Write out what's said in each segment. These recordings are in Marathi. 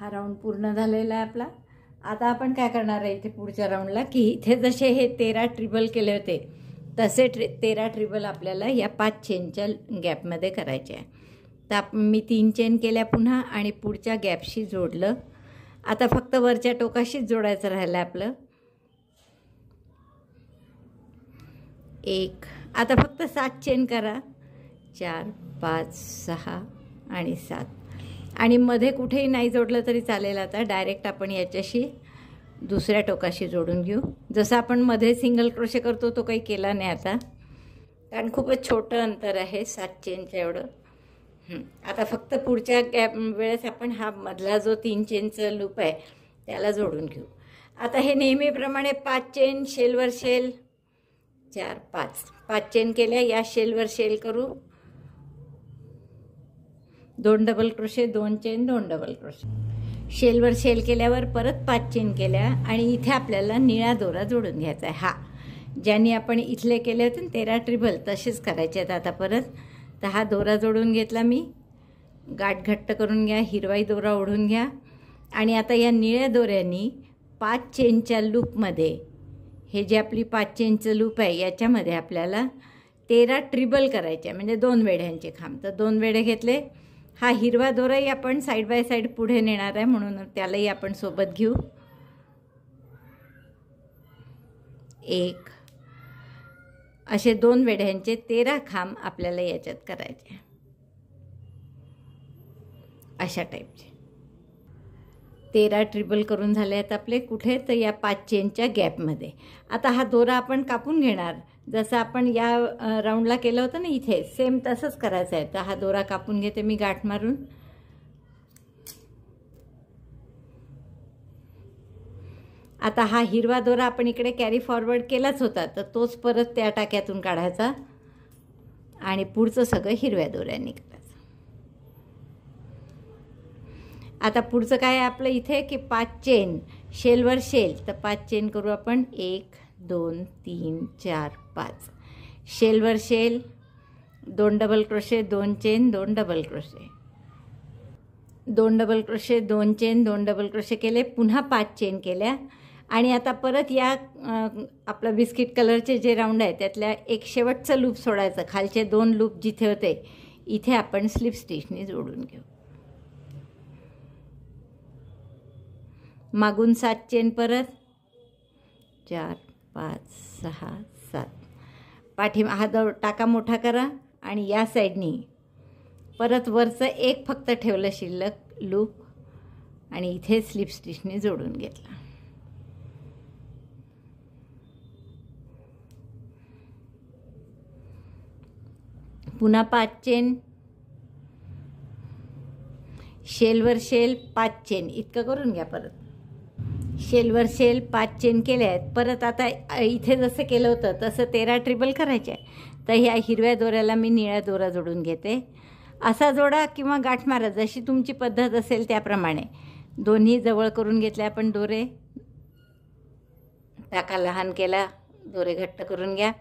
हा राऊंड पूर्ण झालेला आहे आपला आता आपण काय करणार आहे इथे पुढच्या राऊंडला की इथे जसे हे तेरा ट्रिबल केले होते तसे ट्रि तेरा ट्रिबल आपल्याला या पाच चेनच्या गॅपमध्ये करायचे आहे तर मी तीन चेन केल्या पुन्हा आणि पुढच्या गॅपशी जोडलं आता फक्त वरच्या टोकाशीच जोडायचं राहिलं आपलं एक आता फक्त सात चेन करा चार पाच सहा आणि सात आणि मध्ये कुठेही नाही जोडलं तरी चालेल आता डायरेक्ट आपण याच्याशी दुसऱ्या टोकाशी जोडून घेऊ जसं आपण मध्ये सिंगल क्रोशे करतो तो काही केला नाही आता कारण खूपच छोटं अंतर आहे सातशे इंच एवढं आता फक्त पुढच्या गॅप वेळेस आपण हा मधला जो तीन चेनचा लूप आहे त्याला जोडून घेऊ आता हे नेहमीप्रमाणे पाच चेन शेलवर शेल चार पाच पाच चेन केल्या या शेलवर शेल करू दोन डबल क्रोशे दोन चेन दोन डबल क्रोशे शेलवर शेल केल्यावर परत पाच चेन केल्या आणि इथे आपल्याला निळा दोरा जोडून घ्यायचा आहे हा ज्यांनी आपण इथले केले होते ना तेरा ट्रिबल तसेच करायचे आहेत आता परत तर हा दोरा जोडून घेतला मी गाठ घट्ट करून घ्या हिरवाई दोरा ओढून घ्या आणि आता या निळ्या दोऱ्यांनी पाच चेनच्या लूपमध्ये हे जे आपली पाच चेनचं लूप आहे याच्यामध्ये आपल्याला तेरा ट्रिबल करायचे म्हणजे दोन वेढ्यांचे खांब तर दोन वेढे घेतले हा हिरवा दोराही आपण साईड बाय साईड पुढे नेणार आहे म्हणून त्यालाही आपण सोबत घेऊ एक असे दोन वेढ्यांचे तेरा खांब आपल्याला याच्यात करायचे अशा टाईपचे तेरा ट्रिबल करून झाले आहेत आपले कुठे तर या पाच चेनच्या गॅपमध्ये आता हा दोरा आपण कापून घेणार जसं आपण या राऊंडला केलं होतं ना इथे सेम तसंच करायचं आहे तर हा दोरा कापून घेते मी गाठ मारून आता हा हिरवा दोरा आपण इकडे कॅरी फॉरवर्ड केलाच होता तर तोच परत त्या टाक्यातून काढायचा आणि पुढचं सगळं हिरव्या दोऱ्यांनी करायचं आता पुढचं काय आपलं इथे की पाच चेन शेलवर शेल तर पाच चेन करू आपण एक दोन तीन चार पाच शेलवर शेल दोन डबल क्रोशे दोन चेन दोन डबल क्रोशे दोन डबल क्रोशे दोन चेन दोन डबल क्रोशे केले पुन्हा पाच चेन केल्या आणि आता परत या आपलं बिस्किट कलरचे जे राऊंड आहे त्यातल्या एक शेवटचा लूप सोडायचं खालचे दोन लूप जिथे होते इथे आपण स्लिप स्टिचने जोडून घेऊ मागून सात चेन परत चार पाच सहा सात पाठीमा हा दौ टाका मोठा करा आणि या साईडनी परत वरचं एक फक्त ठेवलं शिल्लक लूप आणि इथे स्लिप स्टिचने जोडून घेतला पुन्हा पाच चेन शेलवर शेल पाच चेन इतकं करून घ्या परत शेलवर शेल पाच चेन केले आहेत परत आता इथे जसं केलं होतं तसं तेरा ट्रिबल करायचे आहे तर ह्या हिरव्या दोऱ्याला मी निळ्या दोरा जोडून घेते असा जोडा किंवा गाठ मारा जशी तुमची पद्धत असेल त्याप्रमाणे दोन्ही जवळ करून घेतले आपण दोरे टाका लहान केला दोरे घट्ट करून घ्या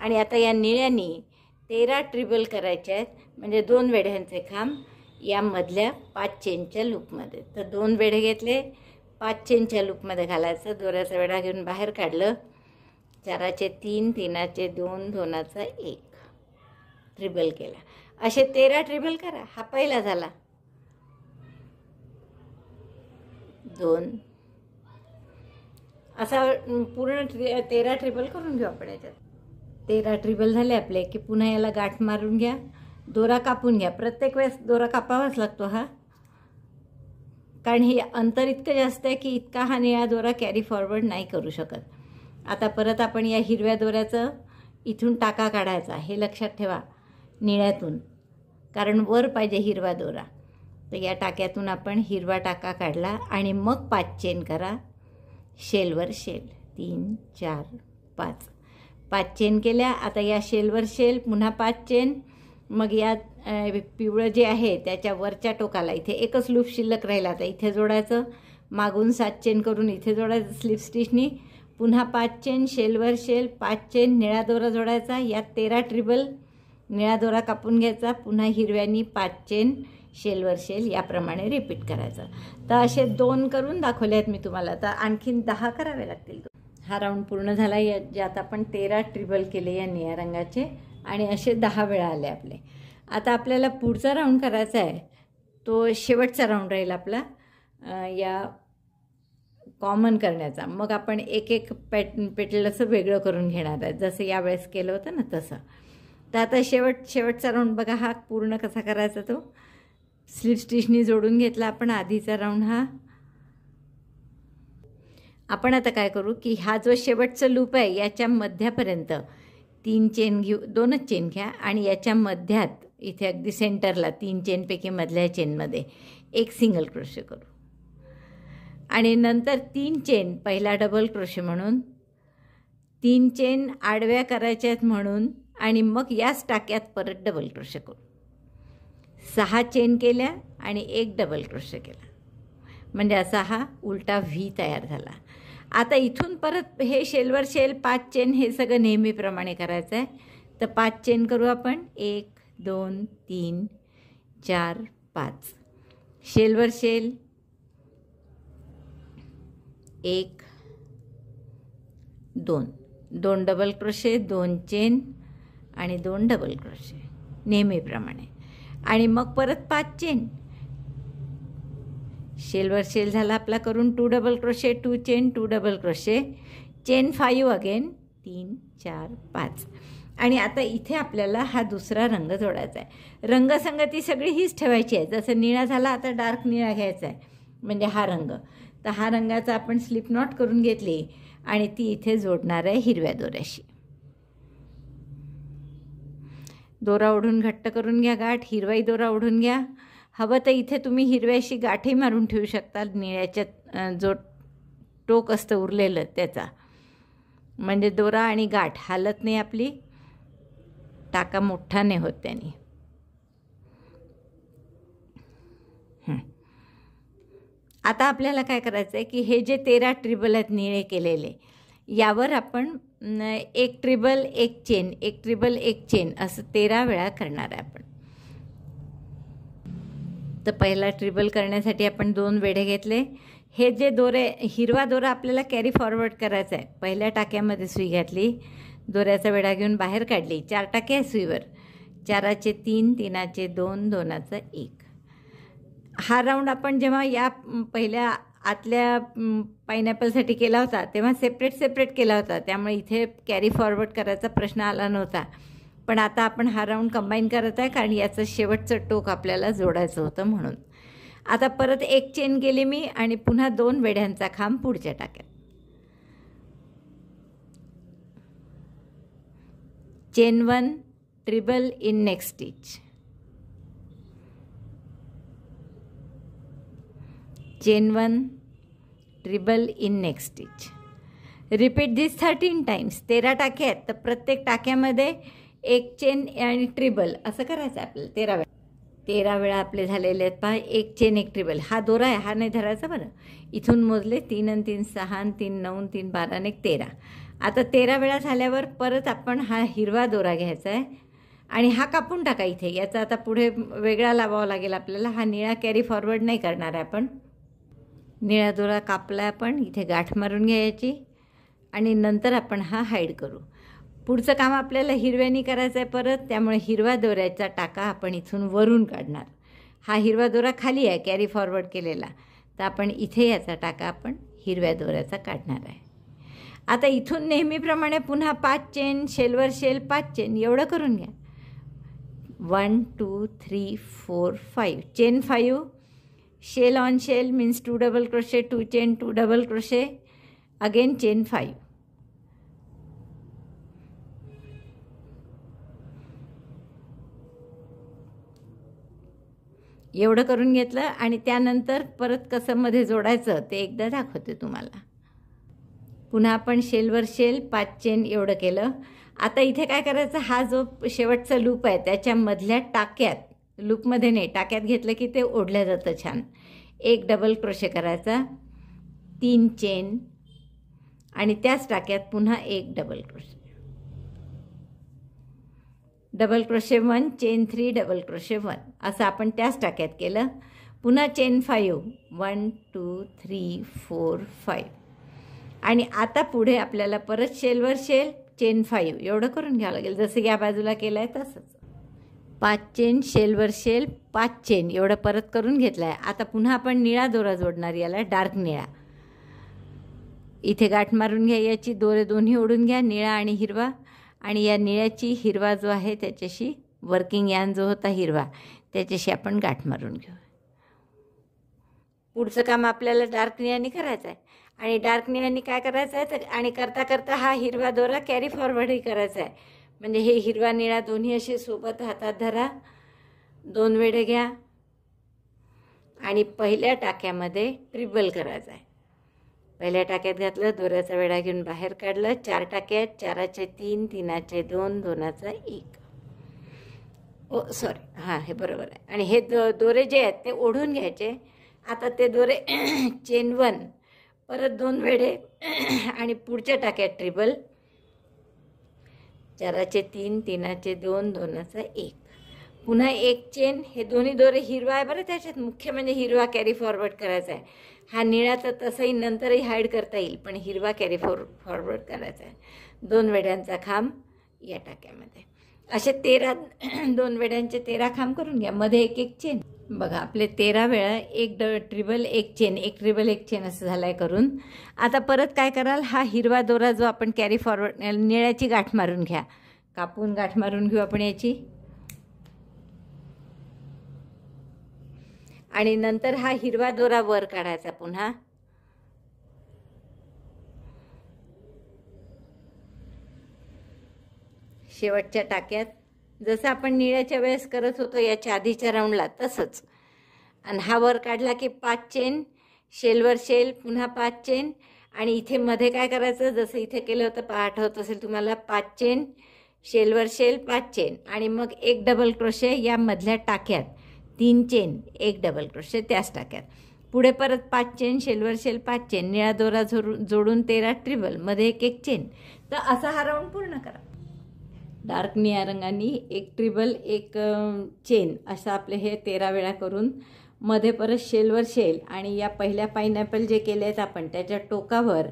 आणि आता या निळ्यानी तेरा ट्रिबल करायचे आहेत म्हणजे दोन वेढ्यांचे खांब यामधल्या पाच चेनच्या लूपमध्ये तर दोन वेढे घेतले पाच चेनच्या लूपमध्ये घालायचं दोऱ्याचा वेढा घेऊन बाहेर काढलं चाराचे तीन तीनाचे दोन दोनाचा एक ट्रिबल केला असे तेरा ट्रिबल करा हा पहिला झाला दोन असा पूर्ण ट्रि तेरा ट्रिबल करून घेऊ आपण याच्यात तेरा ट्रिबल झाले आपले की पुन्हा याला गाठ मारून घ्या दोरा कापून घ्या प्रत्येक वेळेस दोरा कापावाच लागतो हा कारण हे अंतर इतकं जास्त आहे की इतका हा निळा दोरा कॅरी फॉरवर्ड नाही करू शकत आता परत आपण या हिरव्या दोऱ्याचं इथून टाका काढायचा हे लक्षात ठेवा निळ्यातून कारण वर पाहिजे हिरवा दोरा तर या टाक्यातून आपण हिरवा टाका काढला आणि मग पाच चेन करा शेलवर शेल तीन चार पाच पाच चेन केल्या आता या शेलवर शेल पुन्हा पाच चेन मग या पिवळं जे आहे त्याच्या वरच्या टोकाला इथे एकच लूप शिल्लक राहिला तर इथे जोडायचं मागून सात चेन करून इथे जोडायचं स्लिप स्टिचनी पुन्हा पाच चेन शेलवर शेल पाच चेन निळा दोरा जोडायचा यात तेरा ट्रिबल निळा दोरा कापून घ्यायचा पुन्हा हिरव्यानी पाच चेन शेलवर शेल याप्रमाणे रिपीट करायचं तर असे दोन करून दाखवले आहेत मी तुम्हाला तर आणखीन दहा करावे लागतील हा राऊंड पूर्ण झाला या ज्यात आपण तेरा ट्रिबल केले या निळ्या रंगाचे आणि असे दहा वेळा आले आपले आता आपल्याला पुढचा राऊंड करायचा आहे तो शेवटचा राऊंड राहील आपला या कॉमन करण्याचा मग आपण एक एक पेट पेटल असं वेगळं करून घेणार आहे जसं यावेळेस केलं होतं ना तसं तर आता शेवट शेवटचा राऊंड बघा हा पूर्ण कसा करायचा तो स्लीप स्टिचनी जोडून घेतला आपण आधीचा राऊंड हा आपण आता काय करू की हा जो शेवटचा लूप आहे याच्या मध्यापर्यंत तीन चेन घेऊ दोनच चेन घ्या आणि याच्या मध्यात इथे अगदी सेंटरला तीन चेनपैकी मधल्या चेनमध्ये एक सिंगल क्रोशे करू आणि नंतर तीन चेन पहिला डबल क्रोशे म्हणून तीन चेन आडव्या करायच्या आहेत म्हणून आणि मग याच टाक्यात परत डबल क्रोशे करू सहा चेन केल्या आणि एक डबल क्रोशे केला म्हणजे असा हा उलटा व्ही तयार झाला आता इथून परत हे शेलवर शेल पाच चेन हे सगळं नेहमीप्रमाणे करायचं आहे तर पाच चेन करू आपण एक दोन तीन चार पाच शेलवर शेल एक दोन दोन डबल क्रोशे दोन चेन आणि दोन डबल क्रोशे नेहमीप्रमाणे आणि मग परत पाच चेन शेलवर शेल झाला आपला करून two double crochet two chain two double crochet chain five again तीन चार पाच आणि आता इथे आपल्याला हा दुसरा रंग जोडायचा आहे रंगसंगती सगळी हीच ठेवायची आहे जसं निळा झाला आता डार्क निळा घ्यायचा आहे म्हणजे हा रंग तर हा रंगाचा आपण स्लिप नॉट करून घेतली आणि ती इथे जोडणार आहे हिरव्या दोऱ्याशी दोरा ओढून घट्ट करून घ्या गाठ हिरवाई दोरा ओढून घ्या हवं तर इथे तुम्ही हिरव्याशी गाठी मारून ठेवू शकता निळ्याच्या जो टोक असतं उरलेलं त्याचा म्हणजे दोरा आणि गाठ हालत नाही आपली टाका मोठा नाही होत त्याने आता आपल्याला काय करायचं आहे की हे जे तेरा ट्रिबल आहेत निळे केलेले यावर आपण एक ट्रिबल एक चेन एक ट्रिबल एक चेन असं तेरा वेळा करणार आहे आपण तर पहिला ट्रिबल करण्यासाठी आपण दोन वेढे घेतले हे जे दोरे हिरवा दोरा आपल्याला कॅरी फॉरवर्ड करायचा आहे पहिल्या टाक्यामध्ये सुई घातली दोऱ्याचा वेढा घेऊन बाहेर काढली चार टाके आहे सुईवर चाराचे तीन तीनाचे दोन दोनाचं एक हा राऊंड आपण जेव्हा या पहिल्या आतल्या पायनॅपलसाठी केला होता तेव्हा सेपरेट सेपरेट केला होता त्यामुळे इथे कॅरी फॉरवर्ड करायचा प्रश्न आला नव्हता पण आता आपण हा राऊंड कंबाईन करत आहे कारण याचं शेवटचं टोक आपल्याला जोडायचं होतं म्हणून आता परत एक चेन गेली मी आणि पुन्हा दोन वेढ्यांचा खांब पुढच्या टाक्यात chain one treble in next stitch chain one treble in next stitch repeat this thirteen times तेरा टाक्या आहेत तर प्रत्येक टाक्यामध्ये एक चेन आणि ट्रिबल असं करायचं आपल्याला तेरा वेळा तेरा वेळा आपले झालेले आहेत पहा एक चेन एक ट्रिबल हा दोरा आहे हा नाही धरायचा बरं इथून मोजले तीन आणि तीन सहा आणि तीन नऊ तीन बारा आणि एक तेरा आता तेरा वेळा झाल्यावर परत आपण हा हिरवा दोरा घ्यायचा आहे आणि हा कापून टाका इथे याचा आता पुढे वेगळा लावावा लागेल आपल्याला हा निळा कॅरी फॉरवर्ड नाही करणार आहे आपण निळा दोरा कापला आपण इथे गाठ मारून घ्यायची आणि नंतर आपण हा हाईड करू पुढचं काम आपल्याला हिरव्यानी करायचं आहे परत त्यामुळे हिरवा दोऱ्याचा टाका आपण इथून वरून काढणार हा हिरवा दोरा खाली आहे कॅरी फॉरवर्ड केलेला तर आपण इथे याचा टाका आपण हिरव्या दोऱ्याचा काढणार आहे आता इथून नेहमीप्रमाणे पुन्हा पाच चेन शेलवर शेल पाच चेन एवढं करून घ्या one two three four five chain five shell on shell means two double crochet two chain two double crochet again chain five एवढं करून घेतलं आणि त्यानंतर परत कसंमध्ये जोडायचं ते एकदा दाखवते तुम्हाला पुन्हा आपण शेलवर शेल पाच चेन एवढं केलं आता इथे काय करायचं हा जो शेवटचा लूप आहे त्याच्यामधल्या टाक्यात लूपमध्ये नाही टाक्यात घेतलं की ते ओढलं जातं छान एक डबल क्रोशे करायचा तीन चेन आणि त्याच टाक्यात पुन्हा एक double crochet double crochet one chain three double crochet one असं आपण त्याच टाक्यात केलं पुन्हा chain five one two three four five आणि आता पुढे आपल्याला परत शेलवर शेल चेन फाईव्ह एवढं करून घ्यावं लागेल जसं या बाजूला केलं आहे तसंच पाच चेन शेलवर शेल पाच चेन एवढं परत करून घेतलं आहे आता पुन्हा आपण निळा दोरा जोडणार याला डार्क निळा इथे गाठ मारून घ्या याची दोरे दोन्ही ओढून घ्या निळा आणि हिरवा आणि या निळ्याची हिरवा जो आहे त्याच्याशी वर्किंग यान जो होता हिरवा त्याच्याशी आपण गाठ मारून घेऊ पुढचं काम आपल्याला डार्क निळ्याने करायचं आहे आणि डार्क निळ्याने काय करायचं आहे तर आणि करता करता हा हिरवा दोरा कॅरी फॉरवर्डही करायचा आहे म्हणजे हे हिरवा निळा दोन्ही असे सोबत हातात धरा दोन वेळे घ्या आणि पहिल्या टाक्यामध्ये ट्रिबल करायचं आहे पहिल्या टाक्यात घातलं दोऱ्याचा वेळा घेऊन बाहेर काढलं चार टाक्यात चाराचे तीन तीनाचे दोन दोनाचा एक ओ सॉरी हां हे बरोबर आहे आणि हे दो दोरे जे आहेत ते ओढून घ्यायचे आता ते दोरे चेन वन परत दोन वेळे आणि पुढच्या टाक्यात ट्रिबल चाराचे तीन तीनाचे दोन दोनाचा एक पुन्हा एक चेन हे दोन्ही दोरे हिरवा आहे बरं त्याच्यात मुख्य म्हणजे हिरवा कॅरी फॉरवर्ड करायचा आहे हा निळाचा तसाही नंतरही हाईड करता येईल पण हिरवा कॅरी फॉर फॉरवर्ड करायचा आहे दोन वेड्यांचा खांब या टाक्यामध्ये असे तेरा दोन वेड्यांचे तेरा खांब करून घ्या मध्ये एक एक चेन बघा आपले तेरा वेळा एक ड ट्रिबल एक चेन एक ट्रिबल एक चेन असं झालं आहे करून आता परत काय कराल हा हिरवा दोरा जो आपण कॅरी फॉरवर्ड निळ्याची गाठ मारून घ्या कापून गाठ मारून घेऊ आपण याची आणि नंतर हा हिरवा दोरा वर काढायचा पुन्हा शेवटच्या टाक्यात जसं आपण निळ्याच्या वेळेस करत होतो याच्या आधीच्या राऊंडला तसंच आणि हा वर काढला की पाच चेन शेलवर शेल पुन्हा पाच चेन आणि इथे मध्ये काय करायचं जसं इथे केलं होतं पहा आठवत असेल तुम्हाला पाच चेन शेलवर शेल पाच चेन आणि मग एक डबल क्रोशे या मधल्या टाक्यात तीन चेन एक डबल क्रोशे त्याच टाक्यात पुढे परत पाच चेन शेलवर शेल पाच चेन निळा दोरा जोडून जोडून तेरा ट्रिबल मध्ये एक एक चेन तर असा हा राऊंड पूर्ण करा डार्क निळ्या रंगाने एक ट्रिबल एक चेन असं आपले हे तेरा वेळा करून मध्ये परत शेलवर शेल आणि या पहिल्या पायनॅपल जे केले आहेत आपण त्याच्या टोकावर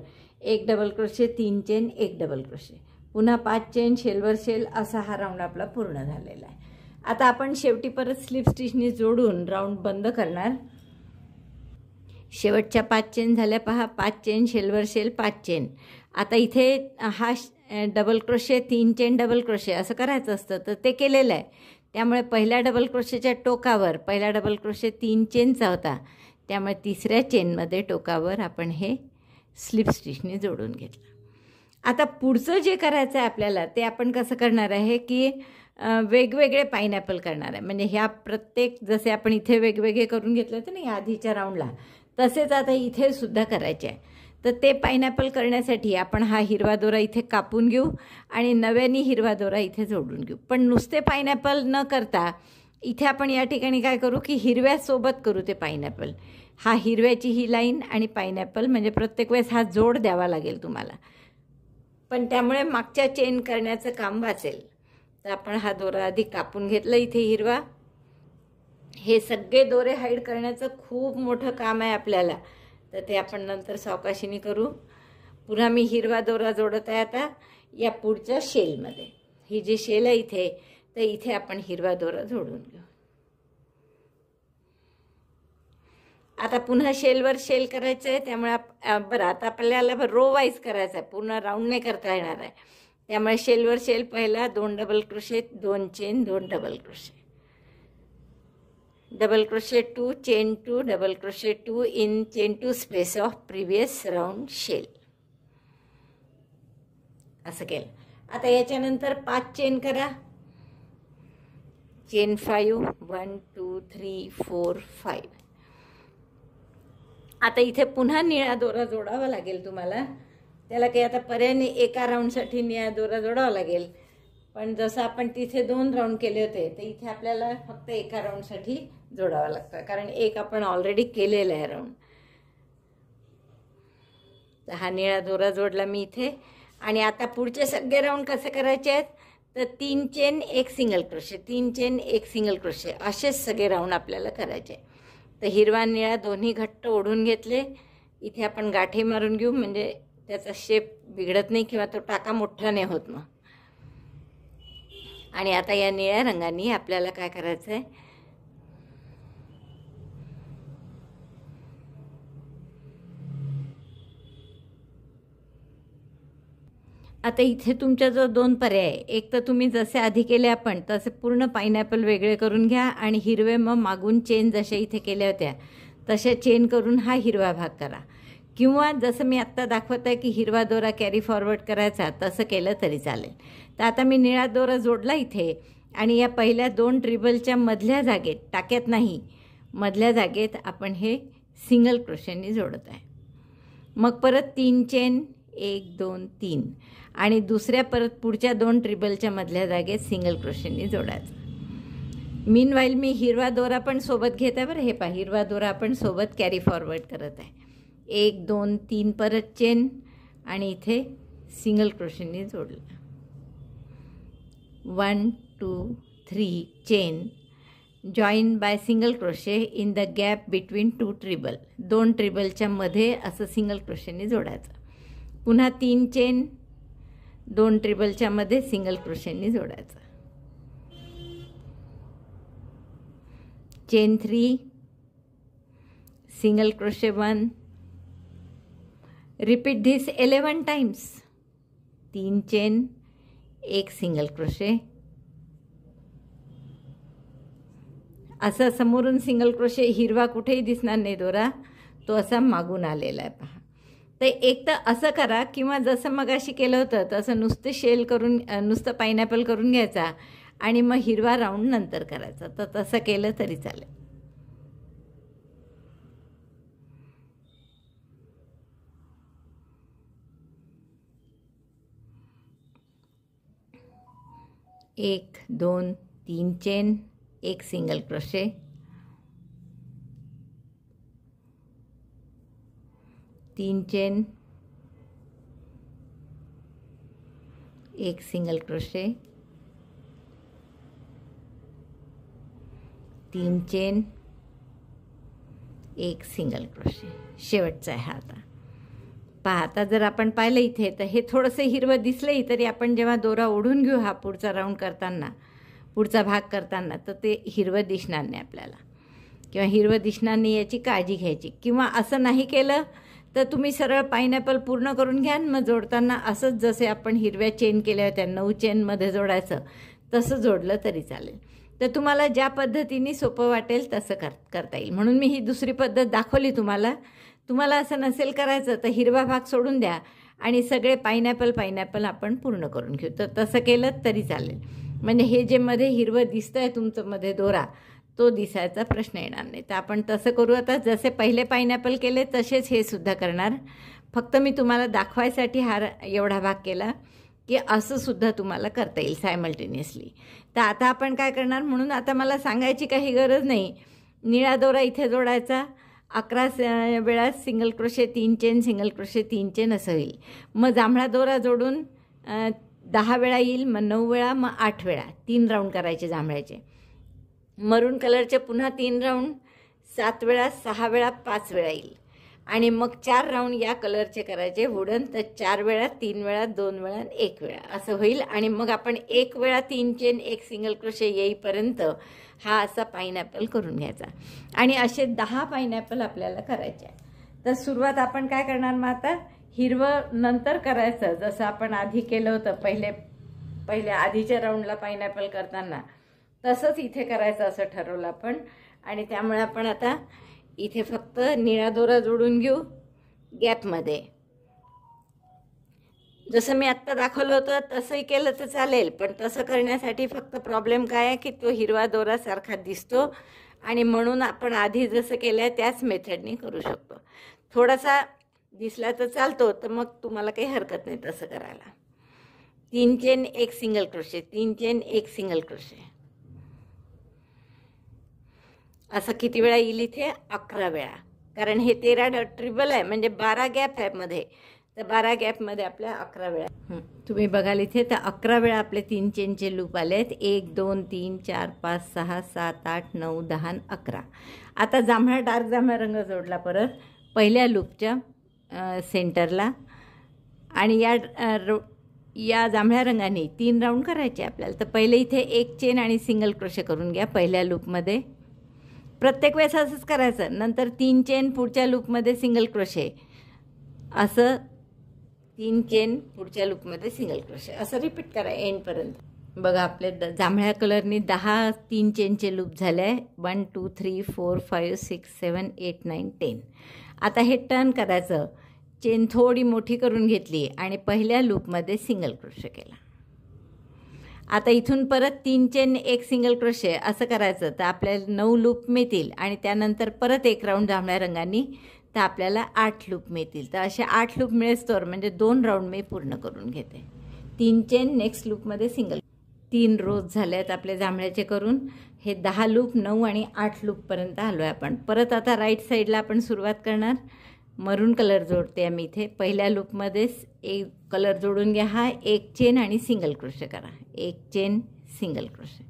एक डबल क्रोशे तीन चेन एक डबल क्रोशे पुन्हा पाच चेन शेलवर शेल असा हा राऊंड आपला पूर्ण झालेला आहे आता आपण शेवटी परत स्लिप स्टिचने जोडून राऊंड बंद करणार शेवटच्या पाच चेन झाल्या पहा पाच चेन शेलवर शेल पाच चेन आता इथे हा डबल क्रोशे तीन चेन डबल क्रोशे असं करायचं असतं तर ते केलेलं आहे त्यामुळे पहिल्या डबल क्रोशेच्या टोकावर पहिला डबल क्रोशे तीन चेनचा होता त्यामुळे तिसऱ्या चेनमध्ये टोकावर आपण हे स्लिप स्टिचने जोडून घेतलं आता पुढचं जे करायचं आहे आपल्याला ते आपण कसं करणार आहे की वेगवेगळे पायनॅपल करणार आहे म्हणजे ह्या प्रत्येक जसे आपण इथे वेगवेगळे करून घेतले होते ना आधीच्या राऊंडला तसेच आता इथे सुद्धा करायचे आहे तर ते पायनॅपल करण्यासाठी आपण हा हिरवा दोरा इथे कापून घेऊ आणि नव्याने हिरवा दोरा इथे जोडून घेऊ पण नुसते पायनॅपल न करता इथे आपण या ठिकाणी काय करू की हिरव्यासोबत करू ते पायनॅपल हा हिरव्याची ही लाईन आणि पायनॅपल म्हणजे प्रत्येक वेळेस हा जोड द्यावा लागेल तुम्हाला पण त्यामुळे मागच्या चेन करण्याचं काम वाचेल तर आपण हा दोरा आधी कापून घेतला इथे हिरवा हे सगळे दोरे हाईड करण्याचं खूप मोठं काम आहे आपल्याला तर ते आपण नंतर सावकाशीने करू पुन्हा मी हिरवा दोरा जोडत आहे आता या पुढच्या शेलमध्ये ही जी शेल आहे इथे तर इथे आपण हिरवा दोरा जोडून घेऊ आता पुन्हा शेलवर शेल करायचं आहे त्यामुळे बरं आता आपल्याला रो वाईज करायचं आहे पूर्ण राऊंड नाही करता येणार आहे त्यामुळे शेलवर शेल पहिला दोन डबल क्रोशेट दोन चेन दोन double crochet double crochet two chain two double crochet two in chain two space of previous round shell असं केलं आता याच्यानंतर पाच चेन करा chain five one two three four five आता इथे पुन्हा निळा दोरा जोडावा लागेल तुम्हाला त्याला काही आता पर्यायने एका राऊंडसाठी निळा दोरा जोडावा लागेल पण जसं आपण तिथे दोन राऊंड केले होते तर इथे आपल्याला फक्त एका राऊंडसाठी जोडावा लागतं कारण एक आपण ऑलरेडी केलेलं आहे राऊंड तर हा निळा दोरा जोडला मी इथे आणि आता पुढचे सगळे राऊंड कसे करायचे आहेत तर तीन चेन एक सिंगल क्रोशे तीन चेन एक सिंगल क्रोशे असेच सगळे राऊंड आपल्याला करायचे तर हिरवा निळा दोन्ही घट्ट ओढून घेतले इथे आपण गाठी मारून घेऊ म्हणजे त्याचा शेप बिघडत नाही किंवा तो टाका मोठा नाही होत मग आणि आता या निळ्या रंगाने आपल्याला काय करायचं आहे आता इथे तुमच्या जो दोन पर्याय एक तर तुम्ही जसे आधी केले आपण तसे पूर्ण पायनॅपल वेगळे करून घ्या आणि हिरवे मग मागून चेन जशा इथे केल्या होत्या तशा चेन करून हा हिरवा भाग करा किंवा जसं मी आत्ता दाखवत आहे की हिरवा दोरा कॅरी फॉरवर्ड करायचा तसं केलं तरी चालेल तर आता मी निळा दोरा जोडला इथे आणि या पहिल्या दोन ट्रिबलच्या मधल्या जागेत टाक्यात नाही मधल्या जागेत आपण हे सिंगल क्रोशेने जोडत आहे मग परत तीन चेन एक दोन तीन आणि दुसऱ्या परत पुढच्या दोन ट्रिबलच्या मधल्या जागेत सिंगल क्रोशेने जोडायचं मीन मी हिरवा दोरा पण सोबत घेत आहे बरं हे पा हिरवा दोरा आपण सोबत कॅरी फॉरवर्ड करत आहे एक दोन तीन परत चेन आणि इथे सिंगल क्रोशेने जोडलं one two three chain join by single crochet in the gap between two treble दोन ट्रिबलच्या मध्ये असं सिंगल क्रोशेने जोडायचं पुन्हा तीन चेन दोन ट्रिबलच्या मध्ये सिंगल क्रोशेने जोडायचं chain three single crochet one repeat this eleven times तीन चेन एक सिंगल क्रोशे असा समोरून सिंगल क्रोशे हिरवा कुठेही दिसणार नाही दोरा तो असा मागून आलेला आहे पहा तर एक तर असं करा किंवा जसं मग अशी केलं होतं तसं नुसतं शेल करून नुसतं पायनॅपल करून घ्यायचा आणि मग हिरवा राऊंड नंतर करायचा तर तसं केलं तरी चालेल एक दोन तीन चेन एक सिंगल क्रोशे तीन चेन एक सिंगल क्रोशे तीन चेन एक सिंगल क्रोशे शेवटा है आता पहा आता जर आपण पाहिलं इथे तर हे थोडंसं हिरवं दिसलंही तरी आपण जेव्हा दोरा ओढून घेऊ हा पुढचा राऊंड करताना पुढचा भाग करताना तर ते हिरवं दिसणार नाही आपल्याला किंवा हिरवं दिसणार नाही याची काळजी घ्यायची किंवा असं नाही केलं तर तुम्ही सरळ पायनॅपल पूर्ण करून घ्या मग जोडताना असंच जसे आपण हिरव्या चेन केल्या होत्या नऊ चेनमध्ये जोडायचं तसं जोडलं तरी चालेल तर तुम्हाला ज्या पद्धतीने सोपं वाटेल तसं कर करता येईल म्हणून मी ही दुसरी पद्धत दाखवली तुम्हाला तुम्हाला असं नसेल करायचं तर हिरवा भाग सोडून द्या आणि सगळे पायनॅपल पायनॅपल आपण पूर्ण करून घेऊ तर तसं केलं तरी चालेल म्हणजे हे जे मध्ये हिरवं दिसतं आहे तुमचं मध्ये दोरा तो दिसायचा प्रश्न येणार नाही तर आपण तसं करू आता जसे पहिले पायनॅपल केले तसेच हे सुद्धा करणार फक्त मी तुम्हाला दाखवायसाठी हा एवढा भाग केला की असं सुद्धा तुम्हाला करता येईल सायमल्टेनियसली तर आता आपण काय करणार म्हणून आता मला सांगायची काही गरज नाही निळा दोरा इथे जोडायचा अकरा वेळा सिंगल क्रोशे तीन चेन सिंगल क्रोशे तीन चेन असं होईल मग जांभळा दोरा जोडून दहा वेळा येईल मग नऊ वेळा मग आठ वेळा तीन राऊंड करायचे जांभळ्याचे मरून कलरचे पुन्हा तीन राऊंड सात वेळा सहा वेळा पाच वेळा येईल आणि मग चार राऊंड या कलरचे करायचे वुडन तर चार वेळा तीन वेळा दोन वेळा एक वेळा असं होईल आणि मग आपण एक वेळा तीन चेन एक सिंगल क्रोशे येईपर्यंत हा असा पायनॅपल करून घ्यायचा आणि असे दहा पायनॅपल आपल्याला करायचे आहे तर सुरुवात आपण काय करणार मग आता हिरवं नंतर करायचं जसं आपण आधी केलं होतं पहिले पहिले आधीच्या राऊंडला पायनॅपल करताना तसंच इथे करायचं असं ठरवलं आपण आणि त्यामुळे आपण आता इथे फक्त निळा दोरा जोडून घेऊ गॅपमध्ये जसं मी आत्ता दाखवलं होतं तसंही केलं तर चालेल पण तसं करण्यासाठी फक्त प्रॉब्लेम काय आहे की तो हिरवा दोरासारखा दिसतो आणि म्हणून आपण आधी जसं केलं आहे त्याच मेथडने करू शकतो थोडासा दिसला तर चालतो तर मग तुम्हाला काही हरकत नाही तसं करायला तीन चेन एक सिंगल क्रोशे तीन चेन एक सिंगल क्रोशे असं किती वेळा येईल इथे अकरा वेळा कारण हे तेरा ट्रिबल आहे म्हणजे बारा गॅप आहे मध्ये तर बारा गॅपमध्ये आपल्या अकरा वेळा तुम्ही बघाल इथे तर अकरा वेळा आपले तीन चेनचे लूप आले आहेत एक दोन तीन चार पाच सहा सात आठ नऊ दहा अकरा आता जांभळा डार्क जांभळा रंग जोडला परत पहिल्या लूपच्या सेंटरला आणि या रो या जांभळ्या रंगाने तीन राऊंड करायचे आपल्याला तर पहिले इथे एक चेन आणि सिंगल क्रोशे करून घ्या पहिल्या लूपमध्ये प्रत्येक वेळेस असंच करायचं नंतर तीन चेन पुढच्या लूपमध्ये सिंगल क्रोशे असं तीन चेन पुढच्या लुकमध्ये सिंगल क्रोशे असं रिपीट करा एंडपर्यंत बघा आपल्या जांभळ्या कलरनी दहा तीन चेनचे लूप झाले आहे one two three four five six seven eight nine ten आता हे टर्न करायचं चेन थोडी मोठी करून घेतली आणि पहिल्या लूपमध्ये सिंगल क्रोशे केला आता इथून परत तीन चेन एक सिंगल क्रोशे असं करायचं तर आपल्याला नऊ लूप मिळतील आणि त्यानंतर परत एक राऊंड जांभळ्या रंगांनी तर आपल्याला आठ लूप मिळतील तर असे आठ लूप तर म्हणजे दोन राऊंड मी पूर्ण करून घेते तीन चेन नेक्स्ट लूपमध्ये सिंगल तीन रोज झाले आहेत आपल्या जांभळ्याचे करून हे दहा लूप नऊ आणि आठ लूपपर्यंत आलो आहे आपण परत आता राईट साईडला आपण सुरुवात करणार मरून कलर जोडते आम्ही इथे पहिल्या लूपमध्येच एक कलर जोडून घ्या हा एक चेन आणि सिंगल क्रोशे करा एक चेन सिंगल क्रोशे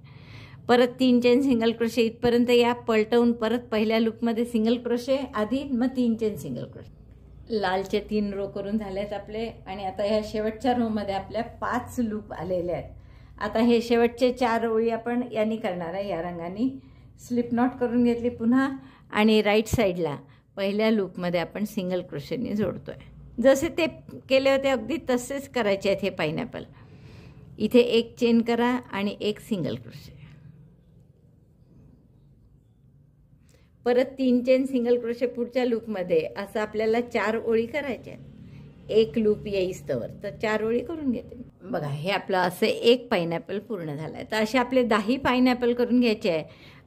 परत तीन चेन सिंगल क्रोशे इथपर्यंत या पलटवून परत पहिल्या लूपमध्ये सिंगल क्रोशे आधी मग तीन चेन सिंगल क्रोशे लालचे तीन रो करून झालेत आपले आणि आता ह्या शेवटच्या रोमध्ये आपल्या पाच लूप आलेले आहेत आता हे शेवटचे चार ओळी आपण यांनी करणार आहे या रंगाने स्लिप नॉट करून घेतली पुन्हा आणि राईट साईडला पहिल्या लूपमध्ये आपण सिंगल क्रोशेने जोडतो आहे जसे ते केले होते अगदी तसेच करायचे आहेत हे पायनॅपल इथे एक चेन करा आणि एक सिंगल क्रोशे परत तीन चेन सिंगल क्रोशे पुढच्या लूपमध्ये असं आपल्याला चार ओळी करायच्या एक लूप येईस तर चार ओळी करून घेते बघा हे आपलं असं एक पायनॅपल पूर्ण झालं आहे तर असे आपले दहाही पायनॅपल करून घ्यायचे आहे